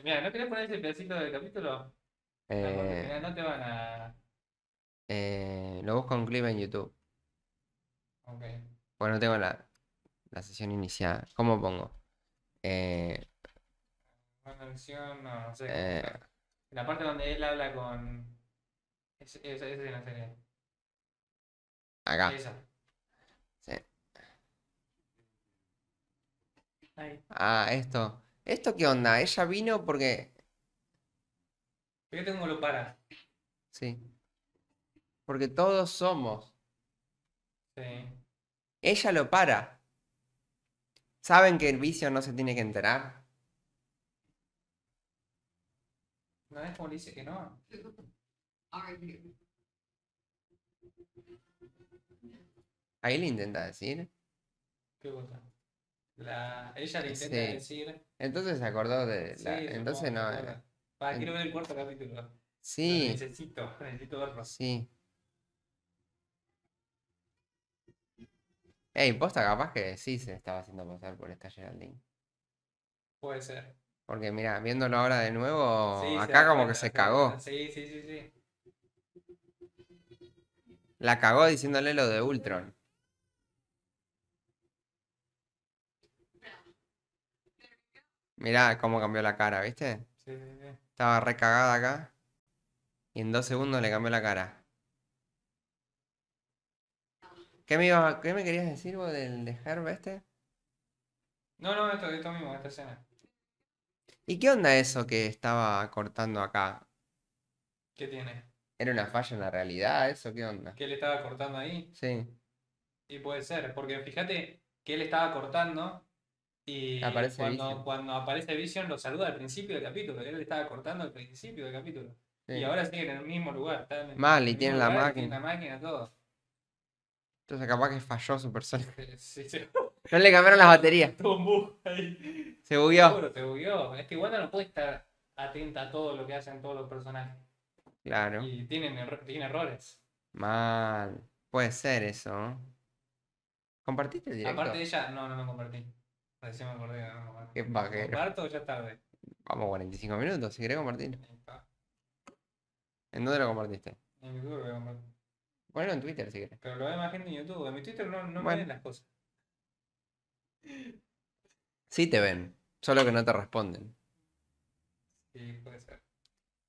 Mira, ¿no querés poner ese pedacito del capítulo? Eh... no te van a. Eh, lo busco en clip en YouTube. Ok. Bueno, tengo la, la sesión iniciada. ¿Cómo pongo? Eh, no, sé. Eh, la parte donde él habla con. Esa es, es, la serie. Acá. Esa. Ah, esto. ¿Esto qué onda? Ella vino porque. Yo tengo lo para. Sí. Porque todos somos. Sí. Ella lo para. ¿Saben que el vicio no se tiene que enterar? No es como dice que no. Ahí le intenta decir. ¿Qué cosa? ella le intenta decir. Entonces se acordó de. entonces no. Era... Eh, quiero ver el cuarto capítulo. Sí. necesito, necesito verlo. Sí. Ey, posta, capaz que sí se estaba haciendo pasar por esta Geraldine. Puede ser. Porque mira, viéndolo ahora de nuevo, acá como que se cagó. Sí, sí, sí, sí. La cagó diciéndole lo de Ultron. Mirá cómo cambió la cara, ¿viste? Sí, sí, sí. Estaba recagada acá. Y en dos segundos le cambió la cara. ¿Qué me, me querías decir vos del de Herb este? No, no, esto, mismo, esta escena. ¿Y qué onda eso que estaba cortando acá? ¿Qué tiene? ¿Era una falla en la realidad eso? ¿Qué onda? ¿Que él estaba cortando ahí? Sí. Sí puede ser, porque fíjate que él estaba cortando y cuando, aparece Vision lo saluda al principio del capítulo, él le estaba cortando al principio del capítulo. Y ahora siguen en el mismo lugar. Mal, y tiene la máquina. la máquina, todo. Entonces capaz que falló su personaje no le cambiaron las baterías. Se bugueó. se bugueó. Es que Wanda no puede estar atenta a todo lo que hacen todos los personajes. Claro. Y tienen, tienen errores. Mal. Puede ser eso. ¿Compartiste el directo? Aparte de ella, no, no, no compartí. Recién me acordé de ah, Qué bajero. ¿Comparto o ya tarde? Vamos, 45 minutos, si querés compartir. ¿En dónde lo compartiste? En YouTube lo voy a Ponelo en Twitter si querés. Pero lo ve más gente en YouTube. En mi Twitter no, no me ven las cosas. Sí te ven, solo que no te responden. Sí, puede ser.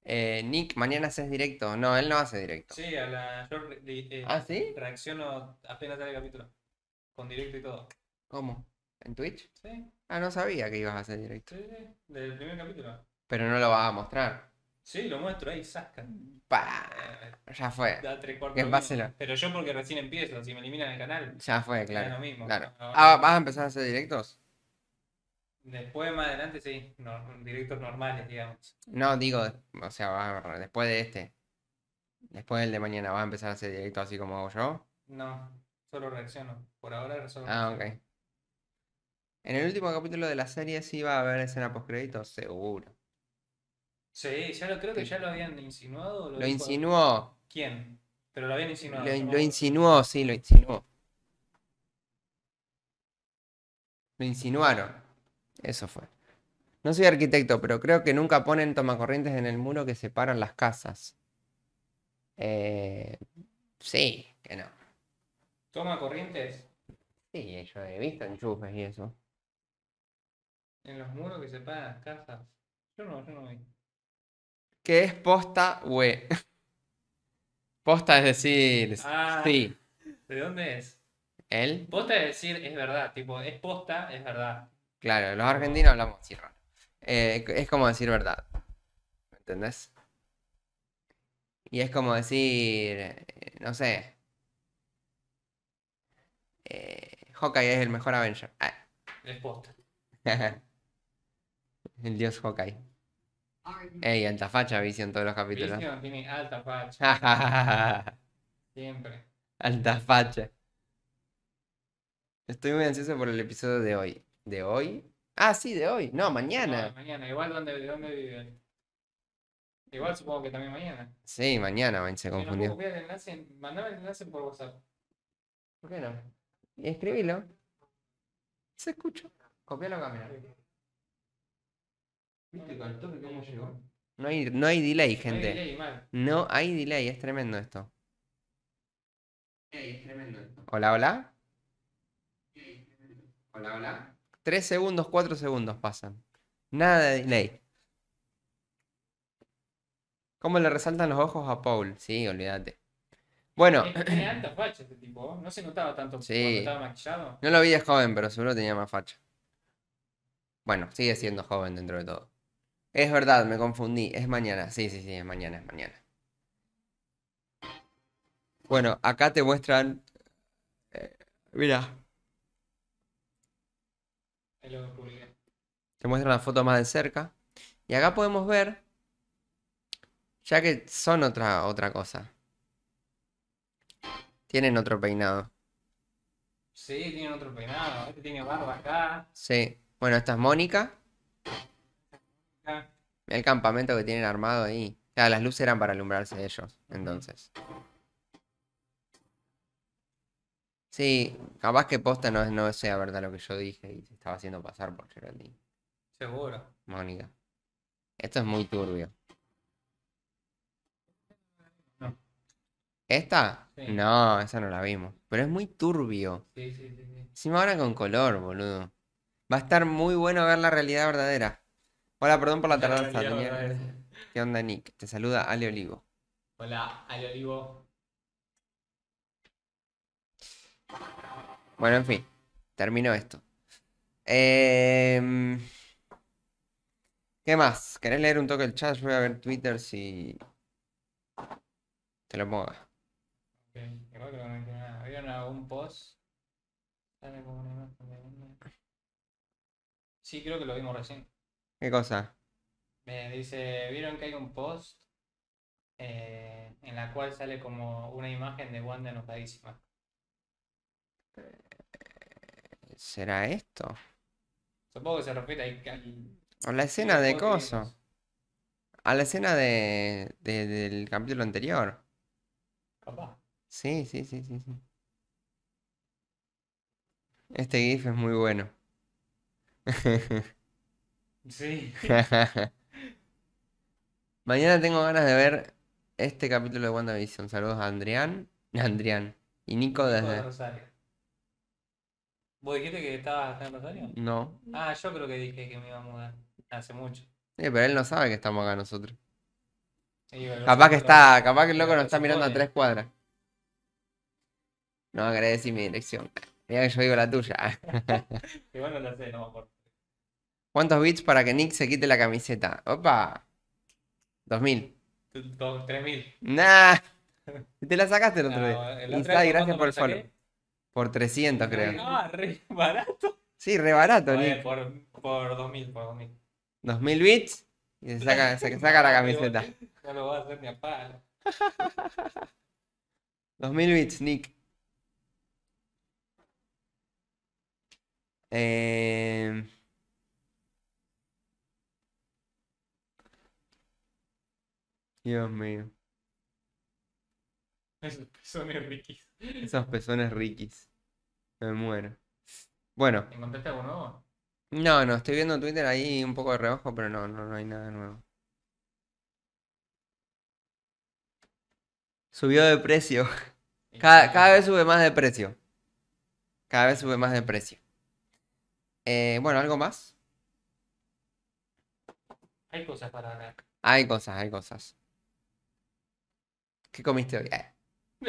Eh, Nick, mañana haces directo. No, él no hace directo. Sí, a la, yo eh, ¿Ah, sí? reacciono apenas sale el capítulo. Con directo y todo. ¿Cómo? ¿En Twitch? Sí. Ah, no sabía que ibas a hacer directo. Sí, sí, el primer capítulo. Pero no lo vas a mostrar. Sí, lo muestro ahí, sacan Pa, eh, ya fue. Da tres cuartos. Pero yo porque recién empiezo, si me eliminan el canal. Ya fue, claro. lo mismo. Claro. ah, ¿vas a empezar a hacer directos? Después, más adelante, sí. directos normales, digamos. No, digo, o sea, después de este. Después del de mañana, ¿vas a empezar a hacer directos así como hago yo? No, solo reacciono. Por ahora solo. Ah, ok. En el último capítulo de la serie sí va a haber escena post crédito seguro. Sí, ya creo que ya lo habían insinuado. Lo, insinuó. ¿Quién? Pero lo habían insinuado. Lo, insinuó, sí, lo insinuó. Lo insinuaron. Eso fue. No soy arquitecto, pero creo que nunca ponen tomacorrientes en el muro que separan las casas. Eh, sí, que no. ¿Toma corrientes? Sí, yo he visto enchufes y eso. En los muros que separan las casas. Yo no, yo no vi. ¿Qué es posta, güey. Posta es decir, ah, sí. ¿De dónde es? ¿Él? Posta es decir, es verdad. Tipo, es posta, es verdad. Claro, los argentinos hablamos así raro. Eh, es como decir verdad. ¿Me entendés? Y es como decir, eh, no sé. Eh, Hawkeye es el mejor Avenger. Ah. Es posta. el dios Hawkeye. Ey, alta facha Vicio en todos los capítulos. tiene alta facha. Siempre. Alta facha. Estoy muy ansioso por el episodio de hoy. ¿De hoy? Ah, sí, de hoy. No, mañana. mañana. Igual de dónde viven. Igual supongo que también mañana. Sí, mañana, se confundió. el enlace, mandame el enlace por WhatsApp. ¿Por qué no? Y escribilo. Se escucha. Copialo acá, mira. No hay, no hay delay, gente. No hay delay, es tremendo esto. Hola, hola. Hola, hola. 3 segundos, cuatro segundos pasan. Nada de delay. ¿Cómo le resaltan los ojos a Paul? Sí, olvídate. Bueno. Este no se notaba tanto cuando estaba maquillado. No lo vi de joven, pero seguro tenía más facha. Bueno, sigue siendo joven dentro de todo. Es verdad, me confundí. Es mañana. Sí, sí, sí, es mañana, es mañana. Bueno, acá te muestran. Eh, mira. Te muestran la foto más de cerca. Y acá podemos ver. Ya que son otra, otra cosa. Tienen otro peinado. Sí, tienen otro peinado. Este tiene barba acá. Sí. Bueno, esta es Mónica. El campamento que tienen armado ahí. O sea, las luces eran para alumbrarse ellos, entonces. Sí, capaz que posta no, no sea verdad lo que yo dije y se estaba haciendo pasar por Geraldine. Seguro. Mónica. Esto es muy turbio. ¿Esta? No, esa no la vimos. Pero es muy turbio. Sí, sí, sí. Encima ahora con color, boludo. Va a estar muy bueno ver la realidad verdadera. Hola, perdón por la tardanza. ¿Qué onda, Nick? Te saluda Ale Olivo. Hola, Ale Olivo. Bueno, en fin, Termino esto. Em, ¿Qué más? ¿Querés leer un toque el chat? Yo voy a ver Twitter si te lo ponga. ¿Había algún post? Sí, creo que lo vimos recién. ¿Qué cosa? Me dice, ¿vieron que hay un post eh, en la cual sale como una imagen de Wanda enojadísima? Eh, ¿Será esto? Supongo que se repite ahí. A la escena de coso. A la escena de, del capítulo anterior. ¿Papá? Sí, sí, sí, sí, sí. Este GIF es muy bueno. Sí. Mañana tengo ganas de ver este capítulo de WandaVision. Saludos a Andrián. Andrián. Y Nico desde. Rosario. ¿Vos dijiste que estabas acá en Rosario? No. Ah, yo creo que dije que me iba a mudar. Hace mucho. Sí, pero él no sabe que estamos acá nosotros. capaz que está, capaz que el loco nos está mirando a tres eh. cuadras. No, agradecí mi dirección. Mira que yo digo la tuya. Igual no la sé, no me acuerdo. ¿Cuántos bits para que Nick se quite la camiseta? Opa. 2000. 3000. Nah. Te la sacaste el otro día. El otro y gracias por el follow. Por 300, creo. Ah, re barato. Sí, re barato, Nick. Por, por 2000, por 2000. 2000 bits y se saca, se saca la camiseta. No lo voy a hacer ni a palo. 2000 bits, Nick. Eh. Dios mío. Esos pezones riquis. Esos pezones riquis. Me muero. Bueno. ¿Encontraste algo nuevo? No, no, estoy viendo Twitter ahí un poco de reojo, pero no, no, no hay nada nuevo. Subió de precio. Cada, vez sube más de precio. Cada vez sube más de precio. Eh, bueno, ¿algo más? Hay cosas para hablar. Hay cosas, hay cosas. ¿Qué comiste hoy?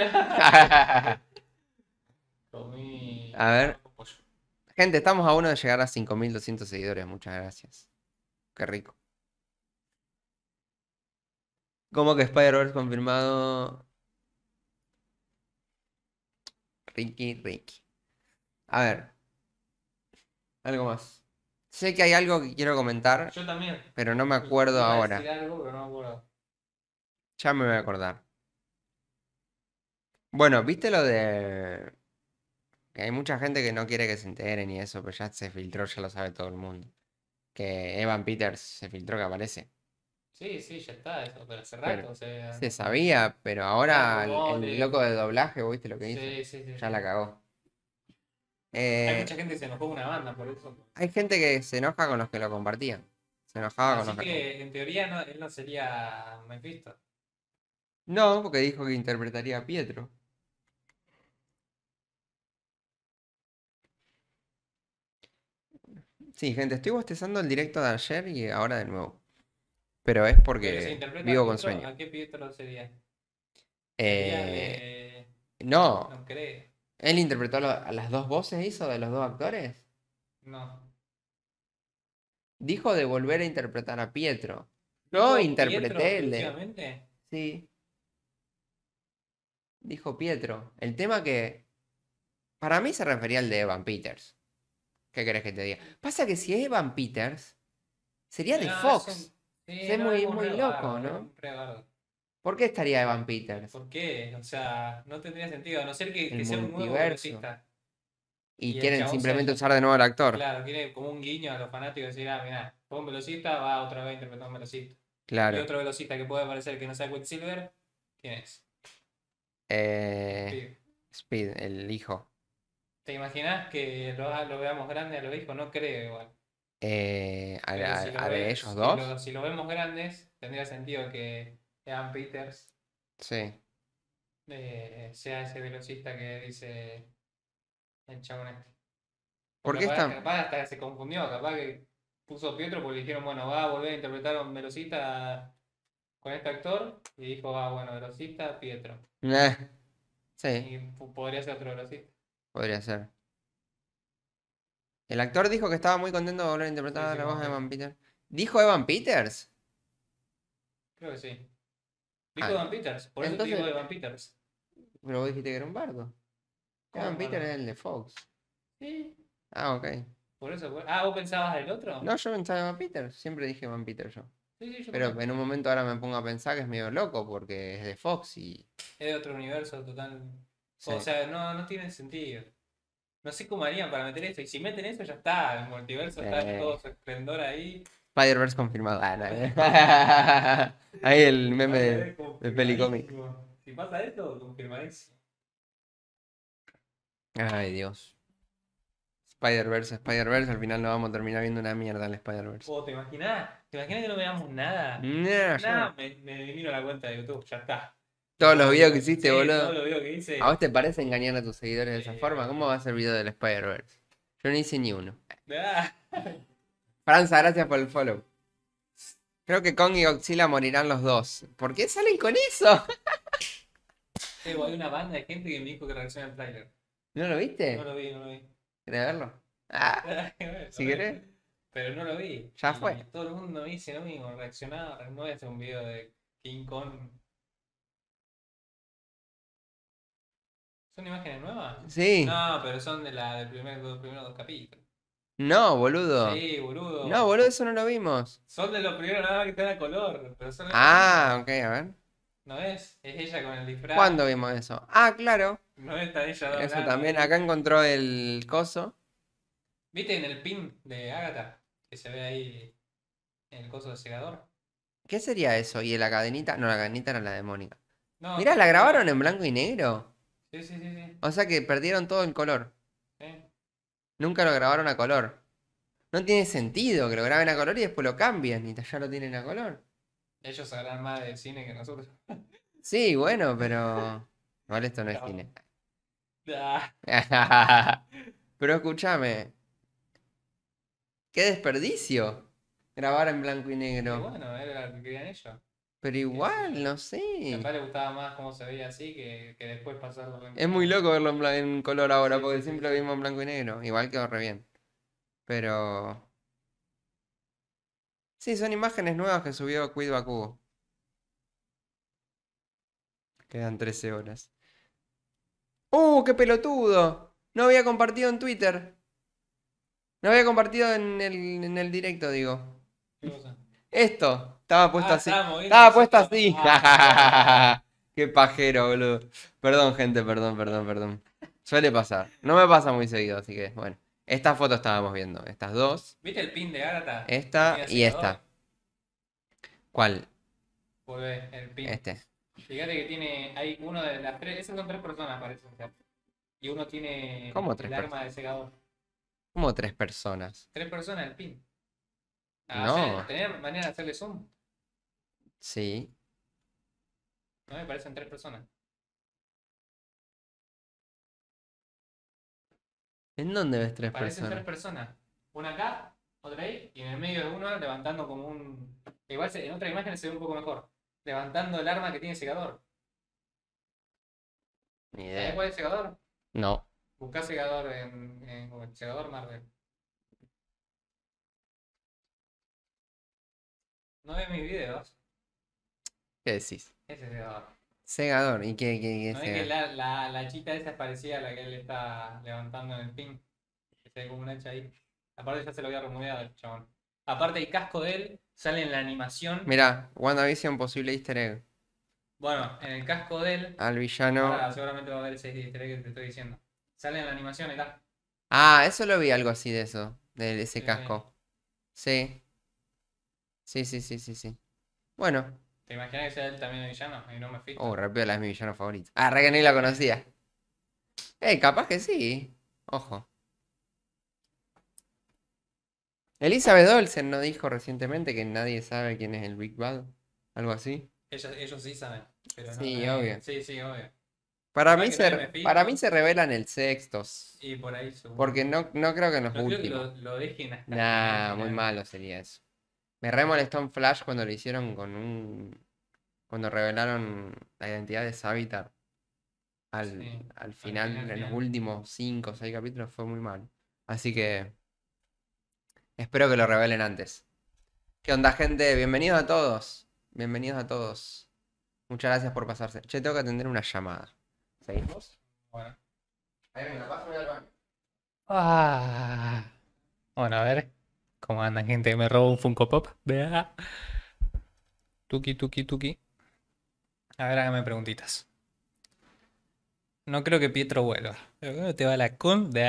a Comí. A ver. Gente, estamos a uno de llegar a 5200 seguidores. Muchas gracias. Qué rico. ¿Cómo que Spider-Verse confirmado? Ricky, Ricky. A ver. Algo más. Sé que hay algo que quiero comentar. Yo también. Pero no me acuerdo ahora. Ya me voy a acordar. Bueno, ¿viste lo de...? Que hay mucha gente que no quiere que se enteren y eso, pero ya se filtró, ya lo sabe todo el mundo. Que Evan Peters se filtró que aparece. Sí, sí, ya está, eso, pero hace rato. o sea, se sabía, pero ahora el, loco de doblaje, ¿viste lo que hizo? Sí, sí, sí. Ya la cagó. hay eh, mucha gente que se enojó con una banda por eso. Hay gente que se enoja con los que lo compartían. Se enojaba con los que. que en teoría él no sería Mephisto. No, porque dijo que interpretaría a Pietro. Sí, gente, estoy bostezando el directo de ayer y ahora de nuevo. Pero es porque vivo con sueño. ¿A qué Pietro sería? no. no cree. ¿Él interpretó a las dos voces, hizo, de los dos actores? No. Dijo de volver a interpretar a Pietro. No, interpreté el de. Sí. Dijo Pietro. El tema que. Para mí se refería al de Evan Peters. ¿Qué querés que te diga? Pasa que si es Evan Peters, sería de Fox. Es, muy, muy loco, ¿no? ¿Por qué estaría Evan Peters? ¿Por qué? O sea, no tendría sentido, a no ser que, sea un nuevo velocista. Y, quieren simplemente usar de nuevo al actor. Claro, tiene como un guiño a los fanáticos decir, ah, mirá, fue un velocista, va otra vez a interpretar un velocista. Claro. Y otro velocista que puede parecer que no sea Quicksilver, ¿quién es? Eh... Speed. Speed, el hijo. ¿Te imaginas que lo, veamos grande a los hijos? No creo igual. Eh, a, de ellos dos. Si lo, vemos grandes, tendría sentido que sean Peters sí. Eh, sea ese velocista que dice el chabonete. ¿Por qué está... capaz hasta se confundió, capaz que puso Pietro porque dijeron, bueno, va a volver a interpretar un velocista con este actor y dijo, ah, bueno, velocista, Pietro. Eh, sí. Y podría ser otro velocista. Podría ser. El actor dijo que estaba muy contento de volver a interpretar la voz de Evan Peters. ¿Dijo Evan Peters? Creo que sí. Dijo ah. Evan Peters, por eso te digo Evan Peters. Pero vos dijiste que era un bardo. Evan Peters es el de Fox. Sí. Ah, ok. Por eso, Ah, ¿vos pensabas del otro? No, yo pensaba Evan Peters. Siempre dije Evan Peters yo. Pero en un momento ahora me pongo a pensar que es medio loco porque es de Fox y. Es de otro universo total. O sea, no, no tiene sentido. No sé cómo harían para meter eso. Y si meten eso, ya está. El multiverso está está todo su esplendor ahí. Spider-Verse confirmado. Ah, no, ahí el meme de, de Pelicomic. Si pasa esto, eso. Ay, Dios. Spider-Verse, Spider-Verse, al final no vamos a terminar viendo una mierda el Spider-Verse. Oh, ¿te imaginas? ¿Te imaginas que no veamos nada? No, me, me la cuenta de YouTube, ya está. Todos los videos que hiciste, boludo. Todos los videos que hice. ¿A vos te parece engañar a tus seguidores de esa eh, forma? ¿Cómo va a ser el video del Spider-Verse? Yo no hice ni uno. Franza, gracias por el follow. Creo que Kong y Godzilla morirán los dos. ¿Por qué salen con eso? hay una banda de gente que me dijo que reacciona al trailer. ¿No lo viste? No lo vi, no lo vi. ¿Querés verlo? Ah, si querés. Pero no lo vi. Ya fue. Todo el mundo me dice lo mismo, reaccionaba, no voy a hacer un video de King Kong ¿Son imágenes nuevas? Sí. No, pero son de la del primer, los primeros dos capítulos. No, boludo. Sí, boludo. No, boludo, eso no lo vimos. Son de los primeros nada más que están a color. Pero son ah, ok, a ver. ¿No es? Es ella con el disfraz. ¿Cuándo vimos eso? Ah, claro. No está ella Eso también. Acá encontró el coso. ¿Viste en el pin de Agatha? Que se ve ahí en el coso del segador. ¿Qué sería eso? ¿Y la cadenita? No, la cadenita era la de Mónica. No, Mirá, la grabaron en blanco y negro. O sea que perdieron todo el color. Nunca lo grabaron a color. No tiene sentido que lo graben a color y después lo cambian y ya lo tienen a color. Ellos sabrán más de cine que nosotros. Sí, bueno, pero. ¿vale? esto no es cine. Ah. pero escúchame. ¡Qué desperdicio! Grabar en blanco y negro. bueno, era lo que querían ellos. Pero igual, no sé. Capaz le gustaba más cómo se veía así que, después pasarlo en Es muy loco verlo en, color ahora, porque siempre lo vimos en blanco y negro. Igual quedó re bien. Pero. Sí, son imágenes nuevas que subió Quid Bakubo... Quedan 13 horas. ¡Uh, qué pelotudo! No había compartido en Twitter. No había compartido en el, en el directo, digo. ¿Qué cosa? Esto. Estaba puesto ah, así. Estaba puesto así. Ah. Qué pajero, boludo. Perdón, gente, perdón, perdón, perdón. Suele pasar. No me pasa muy seguido, así que bueno. Esta foto estábamos viendo. Estas dos. ¿Viste el pin de Arata? Esta y esta. ¿Cuál? Pues el pin. Este. Fíjate que tiene. Hay uno de las tres. Esas son tres personas, parece. Y uno tiene ¿Cómo tres el arma de segador. ¿Cómo tres personas? Tres personas el pin. Ah, no. manera de hacerle zoom. Sí. No me parecen tres personas. ¿En dónde ves tres personas? Parecen tres personas. Una acá, otra ahí, y en el medio de uno levantando como un. Igual en otra imagen se ve un poco mejor. Levantando el arma que tiene Segador segador. Ni ¿Sabés cuál es el No. Buscá Segador en, en Marvel. No ves mis videos. ¿Qué decís? Ese es segador. Segador, ¿y qué, qué, ¿No que la, la, chica esa es parecida a la que él está levantando en el ping. Que se ve como un hacha ahí. Aparte ya se lo había removido al chabón. Aparte el casco de él sale en la animación. Mirá, WandaVision posible easter egg. Bueno, en el casco de él. Al villano. seguramente va a haber ese easter egg que te estoy diciendo. Sale en la animación y Ah, eso lo vi algo así de eso, de ese casco. sí. Sí, sí, sí, sí, sí. Bueno. ¿Te imaginas que sea él también de villano? Y no me fijo. Oh, la es mi villano favorito. Ah, re la conocía. Eh, capaz que sí. Ojo. Elizabeth Olsen no dijo recientemente que nadie sabe quién es el Big Bad. Algo así. Ellos, ellos sí saben. Pero sí, obvio. Sí, sí, obvio. Para mí, se, para mí se revelan el sextos. Y por ahí su... Porque no, no creo que nos no Lo, lo, dejen hasta. Nah, muy malo sería eso. Me re molestó Flash cuando lo hicieron con un. Cuando revelaron la identidad de Savitar. Al, al, final, en los últimos 5 o 6 capítulos, fue muy mal. Así que. Espero que lo revelen antes. ¿Qué onda, gente? Bienvenidos a todos. Bienvenidos a todos. Muchas gracias por pasarse. Che, tengo que atender una llamada. ¿Seguimos? Bueno. Ahí venga, pásame al baño. Ah. Bueno, a ver. ¿Cómo andan, gente? Me robo un Funko Pop. Vea. Tuki, tuki, tuki. A ver, hágame preguntitas. No creo que Pietro vuelva. te va la con de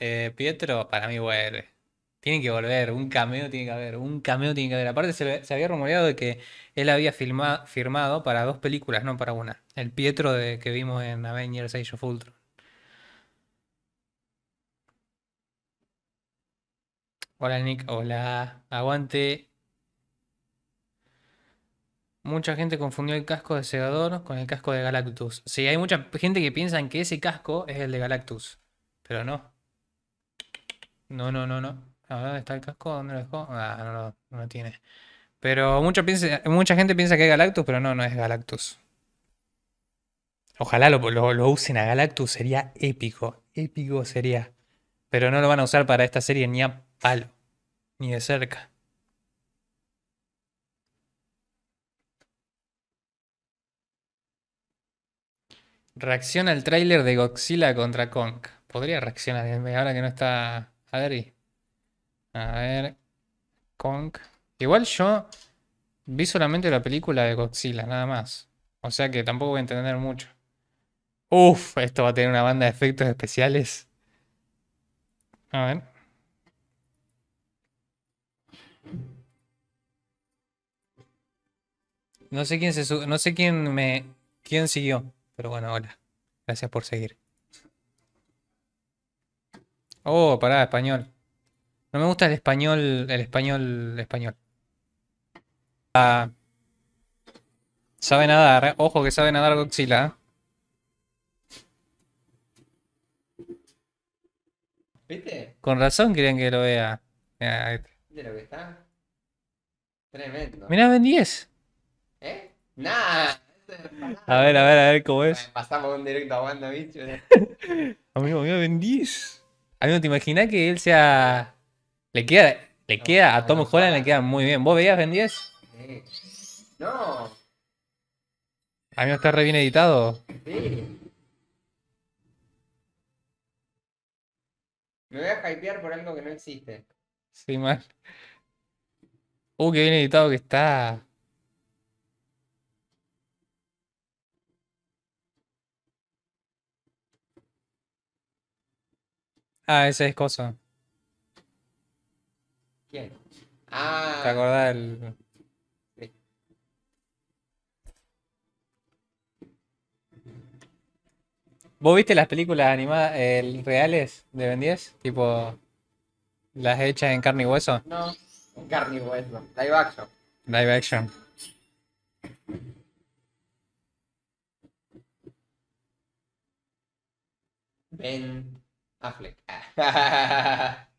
eh, Pietro, para mí vuelve. Tiene que volver, un cameo tiene que haber, un cameo tiene que haber. Aparte se, había rumoreado de que él había firmado para dos películas, no para una. El Pietro de, que vimos en Avengers Age of Ultron. Hola Nick, hola, aguante. Mucha gente confundió el casco de Segador con el casco de Galactus. Sí, hay mucha gente que piensa que ese casco es el de Galactus, pero no. No, no, no, no. ¿Dónde está el casco? ¿Dónde lo dejó? Ah, no, no, no lo tiene. Pero mucha, gente piensa que es Galactus, pero no, no es Galactus. Ojalá lo, usen a Galactus, sería épico. Épico sería. Pero no lo van a usar para esta serie ni a palo, ni de cerca. Reacciona el tráiler de Godzilla contra Kong. Podría reaccionar eh, ahora que no está Adri. A ver. Kong. Igual yo vi solamente la película de Godzilla, nada más. O sea que tampoco voy a entender mucho. Uf, esto va a tener una banda de efectos especiales. A ver. No sé quién no sé quién me quién siguió, pero bueno, hola. Gracias por seguir. Oh, pará, español. No me gusta el español, el español, español. Ah. sabe nadar, eh. ojo que sabe nadar Godzilla. Eh. ¿Viste? Con razón querían que lo vea. Mira lo que está. Tremendo. 10. ¿Eh? Nada. A ver, a ver, a ver cómo es. Pasamos un directo a Wanda, bicho. amigo mío, bendís. Amigo, ¿te imaginas que él sea. Le queda, le queda a Tom Holland, le queda muy bien. ¿Vos veías Ben 10? Sí. No. está re bien editado. Sí. Me voy a hypear por algo que no existe. Sí, mal. Uh, qué bien editado que está. Ah, ese es Coso. ¿Quién? Ah. ¿Te acordás del.? Sí. ¿Vos viste las películas animadas el reales de Ben 10? Tipo, las hechas en carne y hueso. No, en carne y hueso. Live action. Live action. Ben Affleck.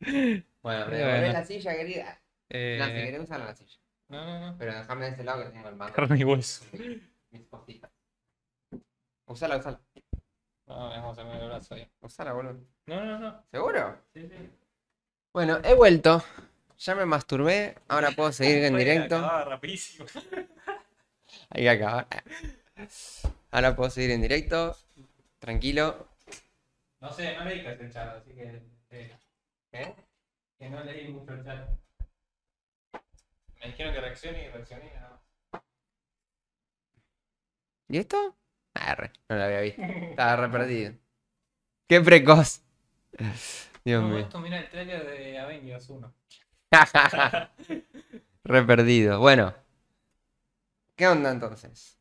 bueno, me devolvés la silla, querida. Eh, no, si querés usar la silla. No, no, no. Pero déjame de este lado que tengo el mando. Carne y hueso. Mis postitas. Usala, usala. No, vamos a el brazo ahí. Usala, boludo. No, no, no. ¿Seguro? Sí, sí. Bueno, he vuelto. Ya me masturbé. Ahora puedo seguir en directo. rapidísimo. Ahí que Ahora puedo seguir en directo. Tranquilo. No sé, no leí casi el chat, así que. Eh, ¿Qué? ¿eh? Que no leí mucho el chat. Me dijeron que reaccione y reaccioné. nada más. ¿Y esto? no lo había visto. Estaba re perdido. ¡Qué precoz! Dios mío. Esto mira el trailer de Avengers 1. reperdido Bueno. ¿Qué onda entonces?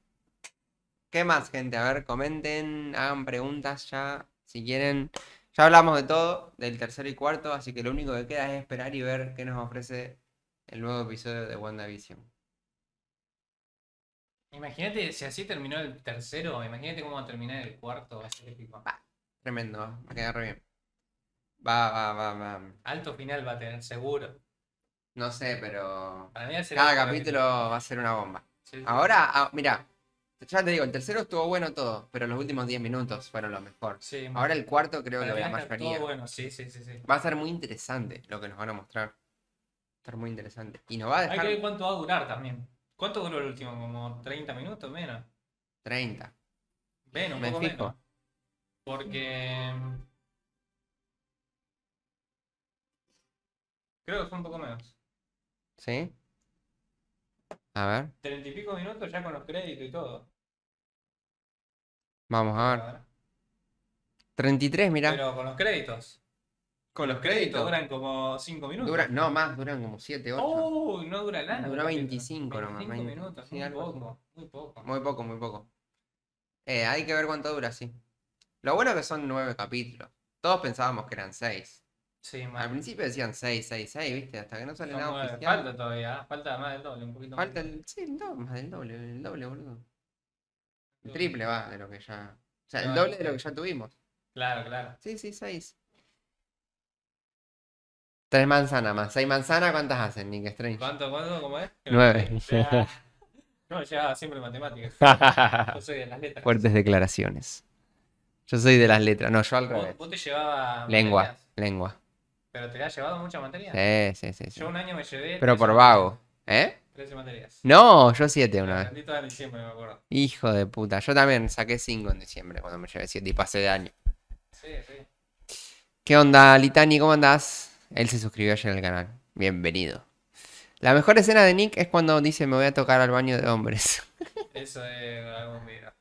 ¿Qué más, gente? A ver, comenten, hagan preguntas ya. Si quieren, ya hablamos de todo, del tercero y cuarto, así que lo único que queda es esperar y ver qué nos ofrece el nuevo episodio de WandaVision. Imagínate, si así terminó el tercero, imagínate cómo va a terminar el cuarto, va tremendo, va a quedar re bien. Va, va, va, va. Alto final va a tener, seguro. No sé, pero. Cada capítulo va a ser una bomba. Ahora, ah, mirá. mira, ya te digo, el tercero estuvo bueno todo, pero los últimos 10 minutos fueron lo mejor. Ahora el cuarto creo que lo voy a mayoría. va a ser muy interesante lo que nos van a mostrar. Va a estar muy interesante. Y nos va a dejar... Hay que ver cuánto va a durar también. ¿Cuánto duró el último? ¿Como 30 minutos menos? 30. Bueno, un menos. Porque... Em, creo que fue un poco menos. ¿Sí? A ver. Treinta y pico minutos ya con los créditos y todo. Vamos a ver. 33, mirá. Pero con los créditos. Con los créditos duran como 5 minutos. no, más, duran como 7, 8. Uy, No dura nada. Dura 25, nomás. 25 minutos, muy poco, muy poco. Muy poco, muy poco. Eh, hay que ver cuánto dura, sí. Lo bueno es que son 9 capítulos. Todos pensábamos que eran 6. Al principio decían 6, 6, 6, ¿viste? Hasta que no sale nada Falta todavía, ¿eh? falta más del doble, un poquito Falta más. el, sí, doble, más del doble, el doble, boludo. El triple va de lo que ya. O sea, el doble de lo que ya tuvimos. Claro, claro. Sí, sí, 6. Tres manzanas más. Seis manzanas, ¿cuántas hacen, Nick Strange? ¿Cuánto, cuánto, cómo es? Nueve. No, siempre matemáticas. Yo soy de las letras. Fuertes declaraciones. Yo soy de las letras. No, yo al revés. te Lengua, lengua. ¿Pero te has llevado mucha materia? Sí, sí, sí. Yo un año me llevé. Pero por vago. ¿Eh? 13 materias. No, yo 7 una vez. en diciembre, me acuerdo. Hijo de puta. Yo también saqué 5 en diciembre cuando me llevé 7 y pasé de año. Sí, sí. ¿Qué onda, Litani? ¿Cómo andás? Él se suscribió ayer al canal. Bienvenido. La mejor escena de Nick es cuando dice me voy a tocar al baño de hombres. Eso es algún video.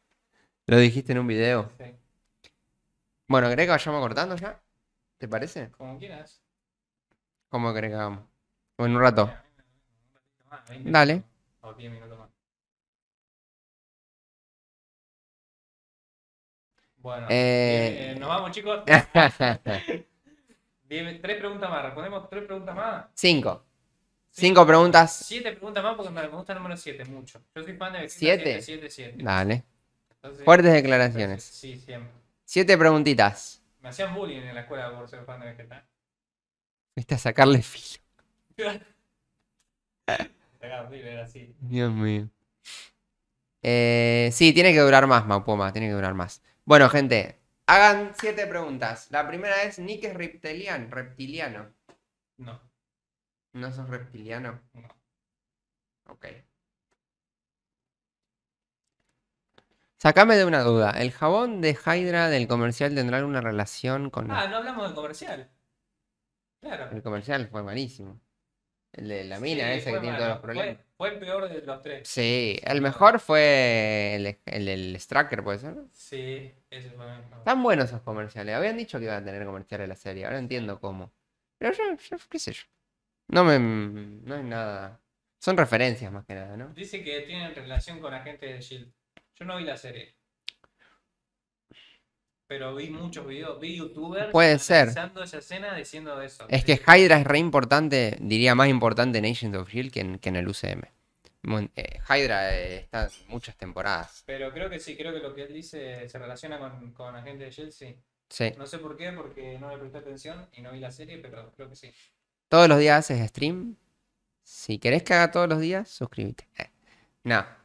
¿Lo dijiste en un video? Sí. Bueno, ¿crees que vayamos cortando ya? ¿Te parece? Como quieras. ¿Cómo crees que hagamos? O en un rato. Dale. O 10 minutos más. Bueno, eh. Eh, nos vamos, chicos. tres preguntas más. ¿Respondemos tres preguntas más? Cinco. Cinco, preguntas. Siete preguntas más porque me gusta el número siete mucho. Yo soy fan de ¿Siete? Siete, siete, siete. Dale. Fuertes declaraciones. sí, siempre. Siete preguntitas. Me hacían bullying en la escuela por ser fan de vegetal. Viste a sacarle filo. filo era así. Dios mío. Eh, sí, tiene que durar más, Maupoma, tiene que durar más. Bueno, gente, hagan siete preguntas. La primera es, Nick es reptiliano. No. ¿No sos reptiliano? No. Ok. Sacame de una duda. ¿El jabón de Hydra del comercial tendrá alguna relación con.? Ah, no hablamos del comercial. El comercial fue malísimo El de la mina, sí, ese que tiene todos los problemas. Fue, el peor de los tres. Sí, el mejor fue el, el, Stracker, ¿puede ser? Sí, ese fue el mejor. Están buenos esos comerciales. Habían dicho que iban a tener comerciales la serie, ahora entiendo cómo. Pero yo, qué sé yo. No me. No hay nada. Son referencias más que nada, ¿no? Dice que tienen relación con Agentes de Shield. Yo no vi la serie pero vi muchos videos, vi youtubers Puede ser. esa escena diciendo eso. Es que Hydra es re importante, diría más importante en Agents of Shield que en, que en el UCM. Eh, Hydra eh, está está muchas temporadas. Pero creo que sí, creo que lo que él dice se relaciona con, con Agente de Shield, sí. No sé por qué, porque no le presté atención y no vi la serie, pero creo que sí. ¿Todos los días haces stream? Si querés que haga todos los días, suscríbete. Eh.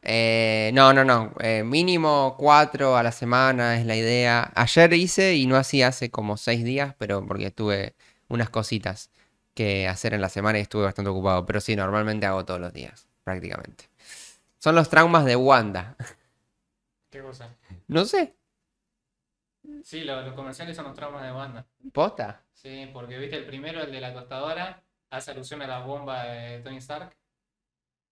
Eh, no, no, no, eh, mínimo cuatro a la semana es la idea. Ayer hice y no así hace como seis días, pero porque tuve unas cositas que hacer en la semana y estuve bastante ocupado. Pero sí, normalmente hago todos los días, prácticamente. Son los traumas de Wanda. ¿Qué cosa? No sé. Sí, los comerciales son los traumas de Wanda. ¿Posta? Sí, porque viste el primero, el de la costadora, hace alusión a la bomba de Tony Stark.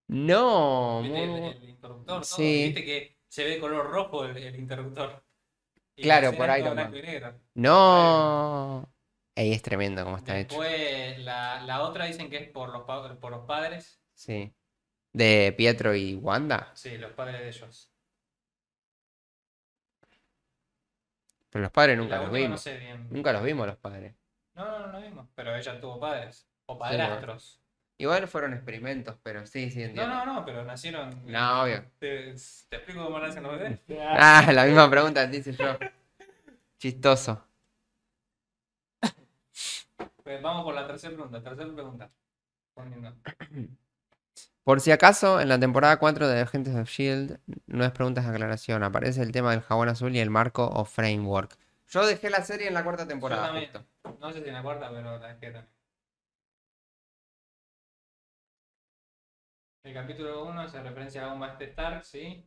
No. El, interruptor, sí. Viste que se ve color rojo el, interruptor. claro, por ahí No. Ahí es tremendo como está Después, hecho. La, la otra dicen que es por los, por los padres. Sí. ¿De Pietro y Wanda? Sí, los padres de ellos. Pero los padres nunca los vimos. Nunca los vimos los padres. No, no, no los vimos. Pero ella tuvo padres. O padrastros. Igual fueron experimentos, pero sí, sí, entiendo. No, no, no, pero nacieron. No, obvio. ¿Te, explico cómo nacen los bebés? Ah, la misma pregunta dice yo. Chistoso. Pues vamos por la tercera pregunta, tercera pregunta. Por si acaso, en la temporada 4 de Agentes of Shield, no es preguntas de aclaración, aparece el tema del jabón azul y el marco o framework. Yo dejé la serie en la cuarta temporada. No sé si en la cuarta, pero la dejé también. El capítulo 1 se referencia a un bomba de Stark, sí.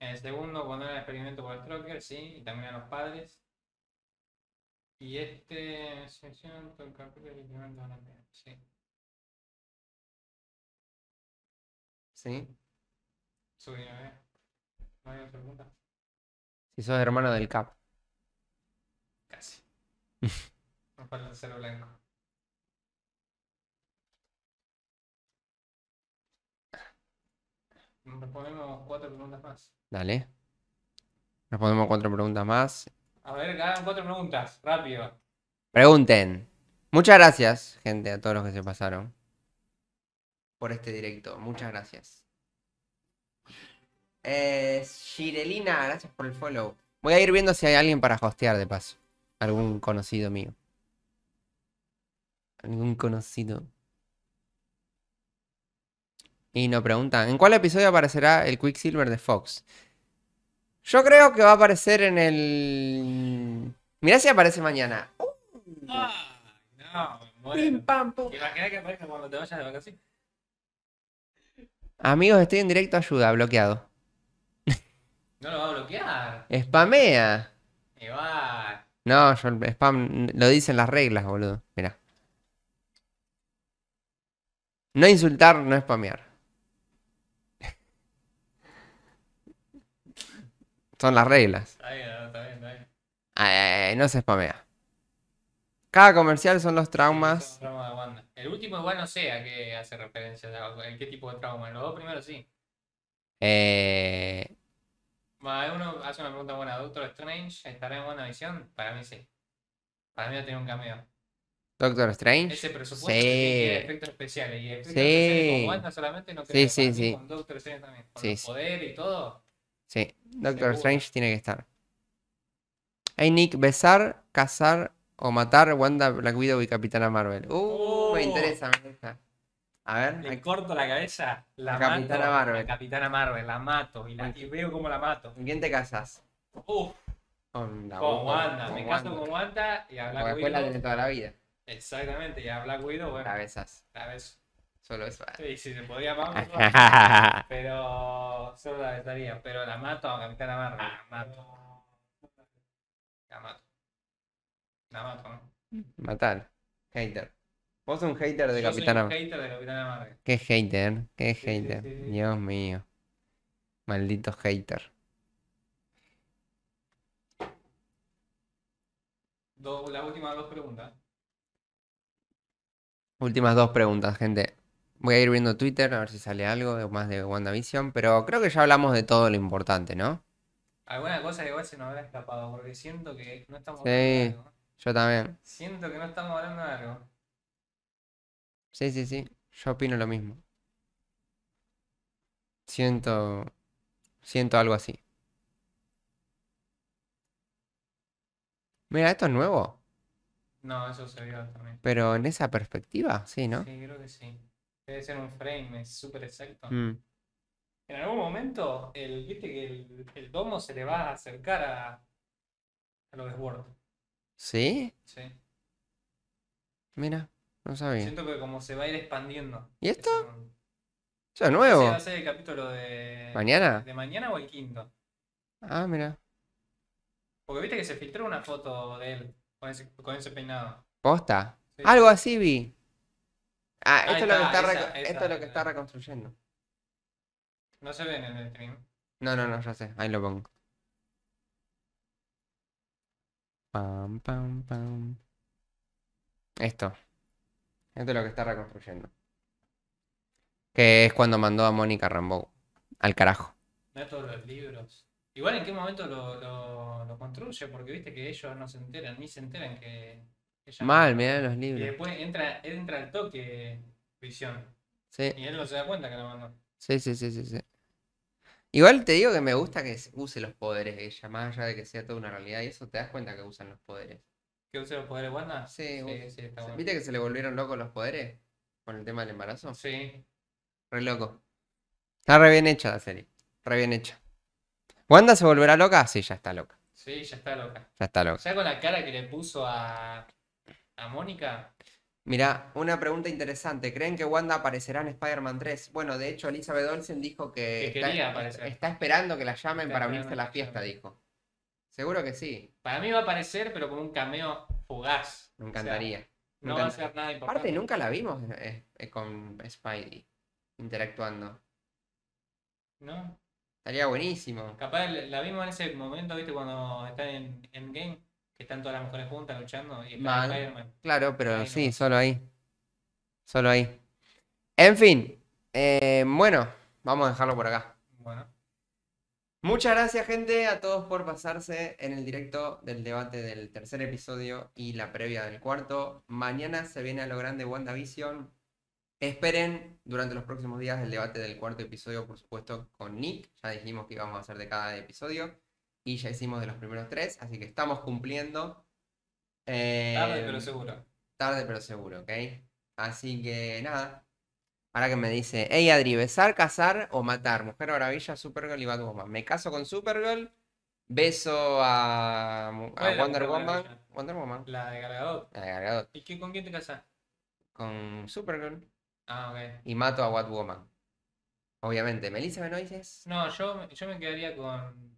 En el segundo, cuando era el experimento por Stroker, sí, y también a los padres. Y este sección, el capítulo sí. Sí. Subí, ¿eh? ¿No hay otra pregunta? Si sos hermano del Cap. Casi. No falta el cero blanco. Respondemos cuatro preguntas más. Dale. Respondemos cuatro preguntas más. A ver, quedan cuatro preguntas, rápido. Pregunten. Muchas gracias, gente, a todos los que se pasaron por este directo. Muchas gracias. Eh, Shirelina, gracias por el follow. Voy a ir viendo si hay alguien para hostear de paso. Algún conocido mío. Algún conocido. Y nos preguntan, ¿en cuál episodio aparecerá el Quicksilver de Fox? Yo creo que va a aparecer en el... Mirá si aparece mañana. Pim, pam, pum. que aparezca cuando te vayas de vacaciones. Amigos, estoy en directo, ayuda, bloqueado. No lo va a bloquear. Spamea. va. No, yo spam lo dicen las reglas, boludo. Mirá. No insultar, no spamear. Son las reglas. Está bien, está bien, está bien. no se spamea. Cada comercial son los traumas. El último igual no sé a qué hace referencia, a qué tipo de trauma. Los dos primeros sí. Eh... Uno hace una pregunta buena. ¿Doctor Strange estará en buena visión? Para mí sí. Para mí va a un cameo. Doctor Strange. Ese presupuesto sí. tiene efectos especiales. Y efectos sí. especiales con Wanda solamente no creo. Sí, sí, sí. Con Doctor Strange también. Con sí, los poderes y todo. Sí, Doctor Strange tiene que estar. Hey Nick, besar, cazar o matar Wanda, Black Widow y Capitana Marvel. Uh, oh. me interesa, me A ver. Le corto la cabeza, la, Capitana Marvel. La Capitana Marvel, la mato y, veo cómo la mato. ¿Con quién te casas? Uf. Con, Wanda. me caso con Wanda y a Black Widow. Después la tiene toda la vida. Exactamente, y a Black Widow, bueno. La besas. La beso. Solo eso Sí, Sí, si se podía, vamos. pero solo la estaría. Pero la mato a Capitana Marvel. La mato. La mato. La mato, ¿no? Matar. Hater. Vos sos un hater de Capitán Capitana Marvel. hater de Capitana Marvel. Qué hater, qué hater. Dios mío. Maldito hater. las últimas dos preguntas. Últimas dos preguntas, gente. Voy a ir viendo Twitter a ver si sale algo más de WandaVision, pero creo que ya hablamos de todo lo importante, ¿no? Alguna cosa que igual se nos habrá escapado, porque siento que no estamos hablando de algo. Yo también. Siento que no estamos hablando de algo. Sí, sí, sí. Yo opino lo mismo. Siento. Siento algo así. Mira, esto es nuevo. No, eso se vio también. Pero en esa perspectiva, sí, ¿no? Sí, creo que sí debe ser un frame, es súper exacto. Mm. En algún momento, viste que el, domo se le va a acercar a, a lo ¿Sí? Sí. Mira, no sabía. Siento que como se va a ir expandiendo. ¿Y esto? Es es nuevo. ¿Va a ser el capítulo de. ¿Mañana? ¿De mañana o el quinto? Ah, mira. Porque viste que se filtró una foto de él con ese, peinado. ¿Posta? Algo así vi. Ah, esto, es, lo que está reconstruyendo. No se ve en el stream. No, no, no, ya sé. Ahí lo pongo. Pam, pam, pam. Esto. Esto es lo que está reconstruyendo. Que es cuando mandó a Mónica Rambo. Al carajo. No todos los libros. Igual en qué momento lo construye, porque viste que ellos no se enteran, ni se enteran que Mal, me los libros. Y después entra, el entra toque Visión. Sí. Y él no se da cuenta que la mandó. Sí, sí, sí, sí, sí. Igual te digo que me gusta que use los poderes ella, más allá de que sea toda una realidad, y eso te das cuenta que usan los poderes. ¿Que use los poderes Wanda? Sí, sí, está bueno. ¿Viste que se le volvieron locos los poderes? Con el tema del embarazo. Sí. Re loco. Está re bien hecha la serie. Re bien hecha. ¿Wanda se volverá loca? Sí, ya está loca. Sí, ya está loca. Ya está loca. Ya con la cara que le puso a, a Mónica. mira una pregunta interesante. ¿Creen que Wanda aparecerá en Spider-Man 3? Bueno, de hecho, Elizabeth Olsen dijo que, está, esperando que la llamen para unirse a la fiesta, dijo. Seguro que sí. Para mí va a aparecer, pero con un cameo fugaz. Me encantaría. no va a ser nada importante. Aparte, nunca la vimos eh, eh, con Spidey interactuando. ¿No? Estaría buenísimo. Capaz la vimos en ese momento, ¿viste? Cuando está en Game que están todas las mujeres juntas luchando y Claro, pero sí, solo ahí. Solo ahí. En fin, eh, bueno, vamos a dejarlo por acá. Muchas gracias, gente, a todos por pasarse en el directo del debate del tercer episodio y la previa del cuarto. Mañana se viene a lo grande WandaVision. Esperen durante los próximos días el debate del cuarto episodio, por supuesto, con Nick. Ya dijimos que íbamos a hacer de cada episodio y ya hicimos de los primeros tres, así que estamos cumpliendo. Eh, tarde pero seguro. Tarde pero seguro, ¿ok? Así que nada. Ahora que me dice, Ey, Adri, besar, casar o matar. Mujer Maravilla, Supergirl y Batwoman. Me caso con Supergirl, beso a, Wonder Woman. Wonder Woman. La de Gargadot. La de Gargadot. ¿Y con quién te casas? Con Supergirl. Ah, ok. Y mato a woman Obviamente. ¿Melissa dices? No, yo, yo me quedaría con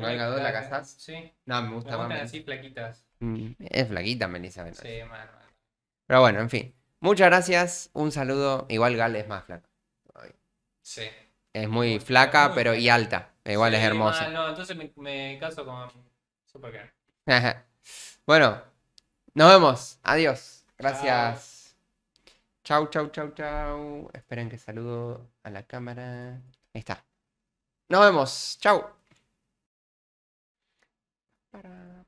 ¿Con de la casas. Sí. No, me gusta más. así flaquitas. Mm. es flaquita Melissa Sí, más. Pero bueno, en fin. Muchas gracias. Un saludo. Igual Gal es más flaca. Sí. Es muy flaca, pero y alta. Igual es hermosa. no, entonces me, caso con Supergirl. bueno, nos vemos. Adiós. Gracias. Chau, chau, chau, chau. Esperen que saludo a la cámara. Ahí está. Nos vemos. Chau para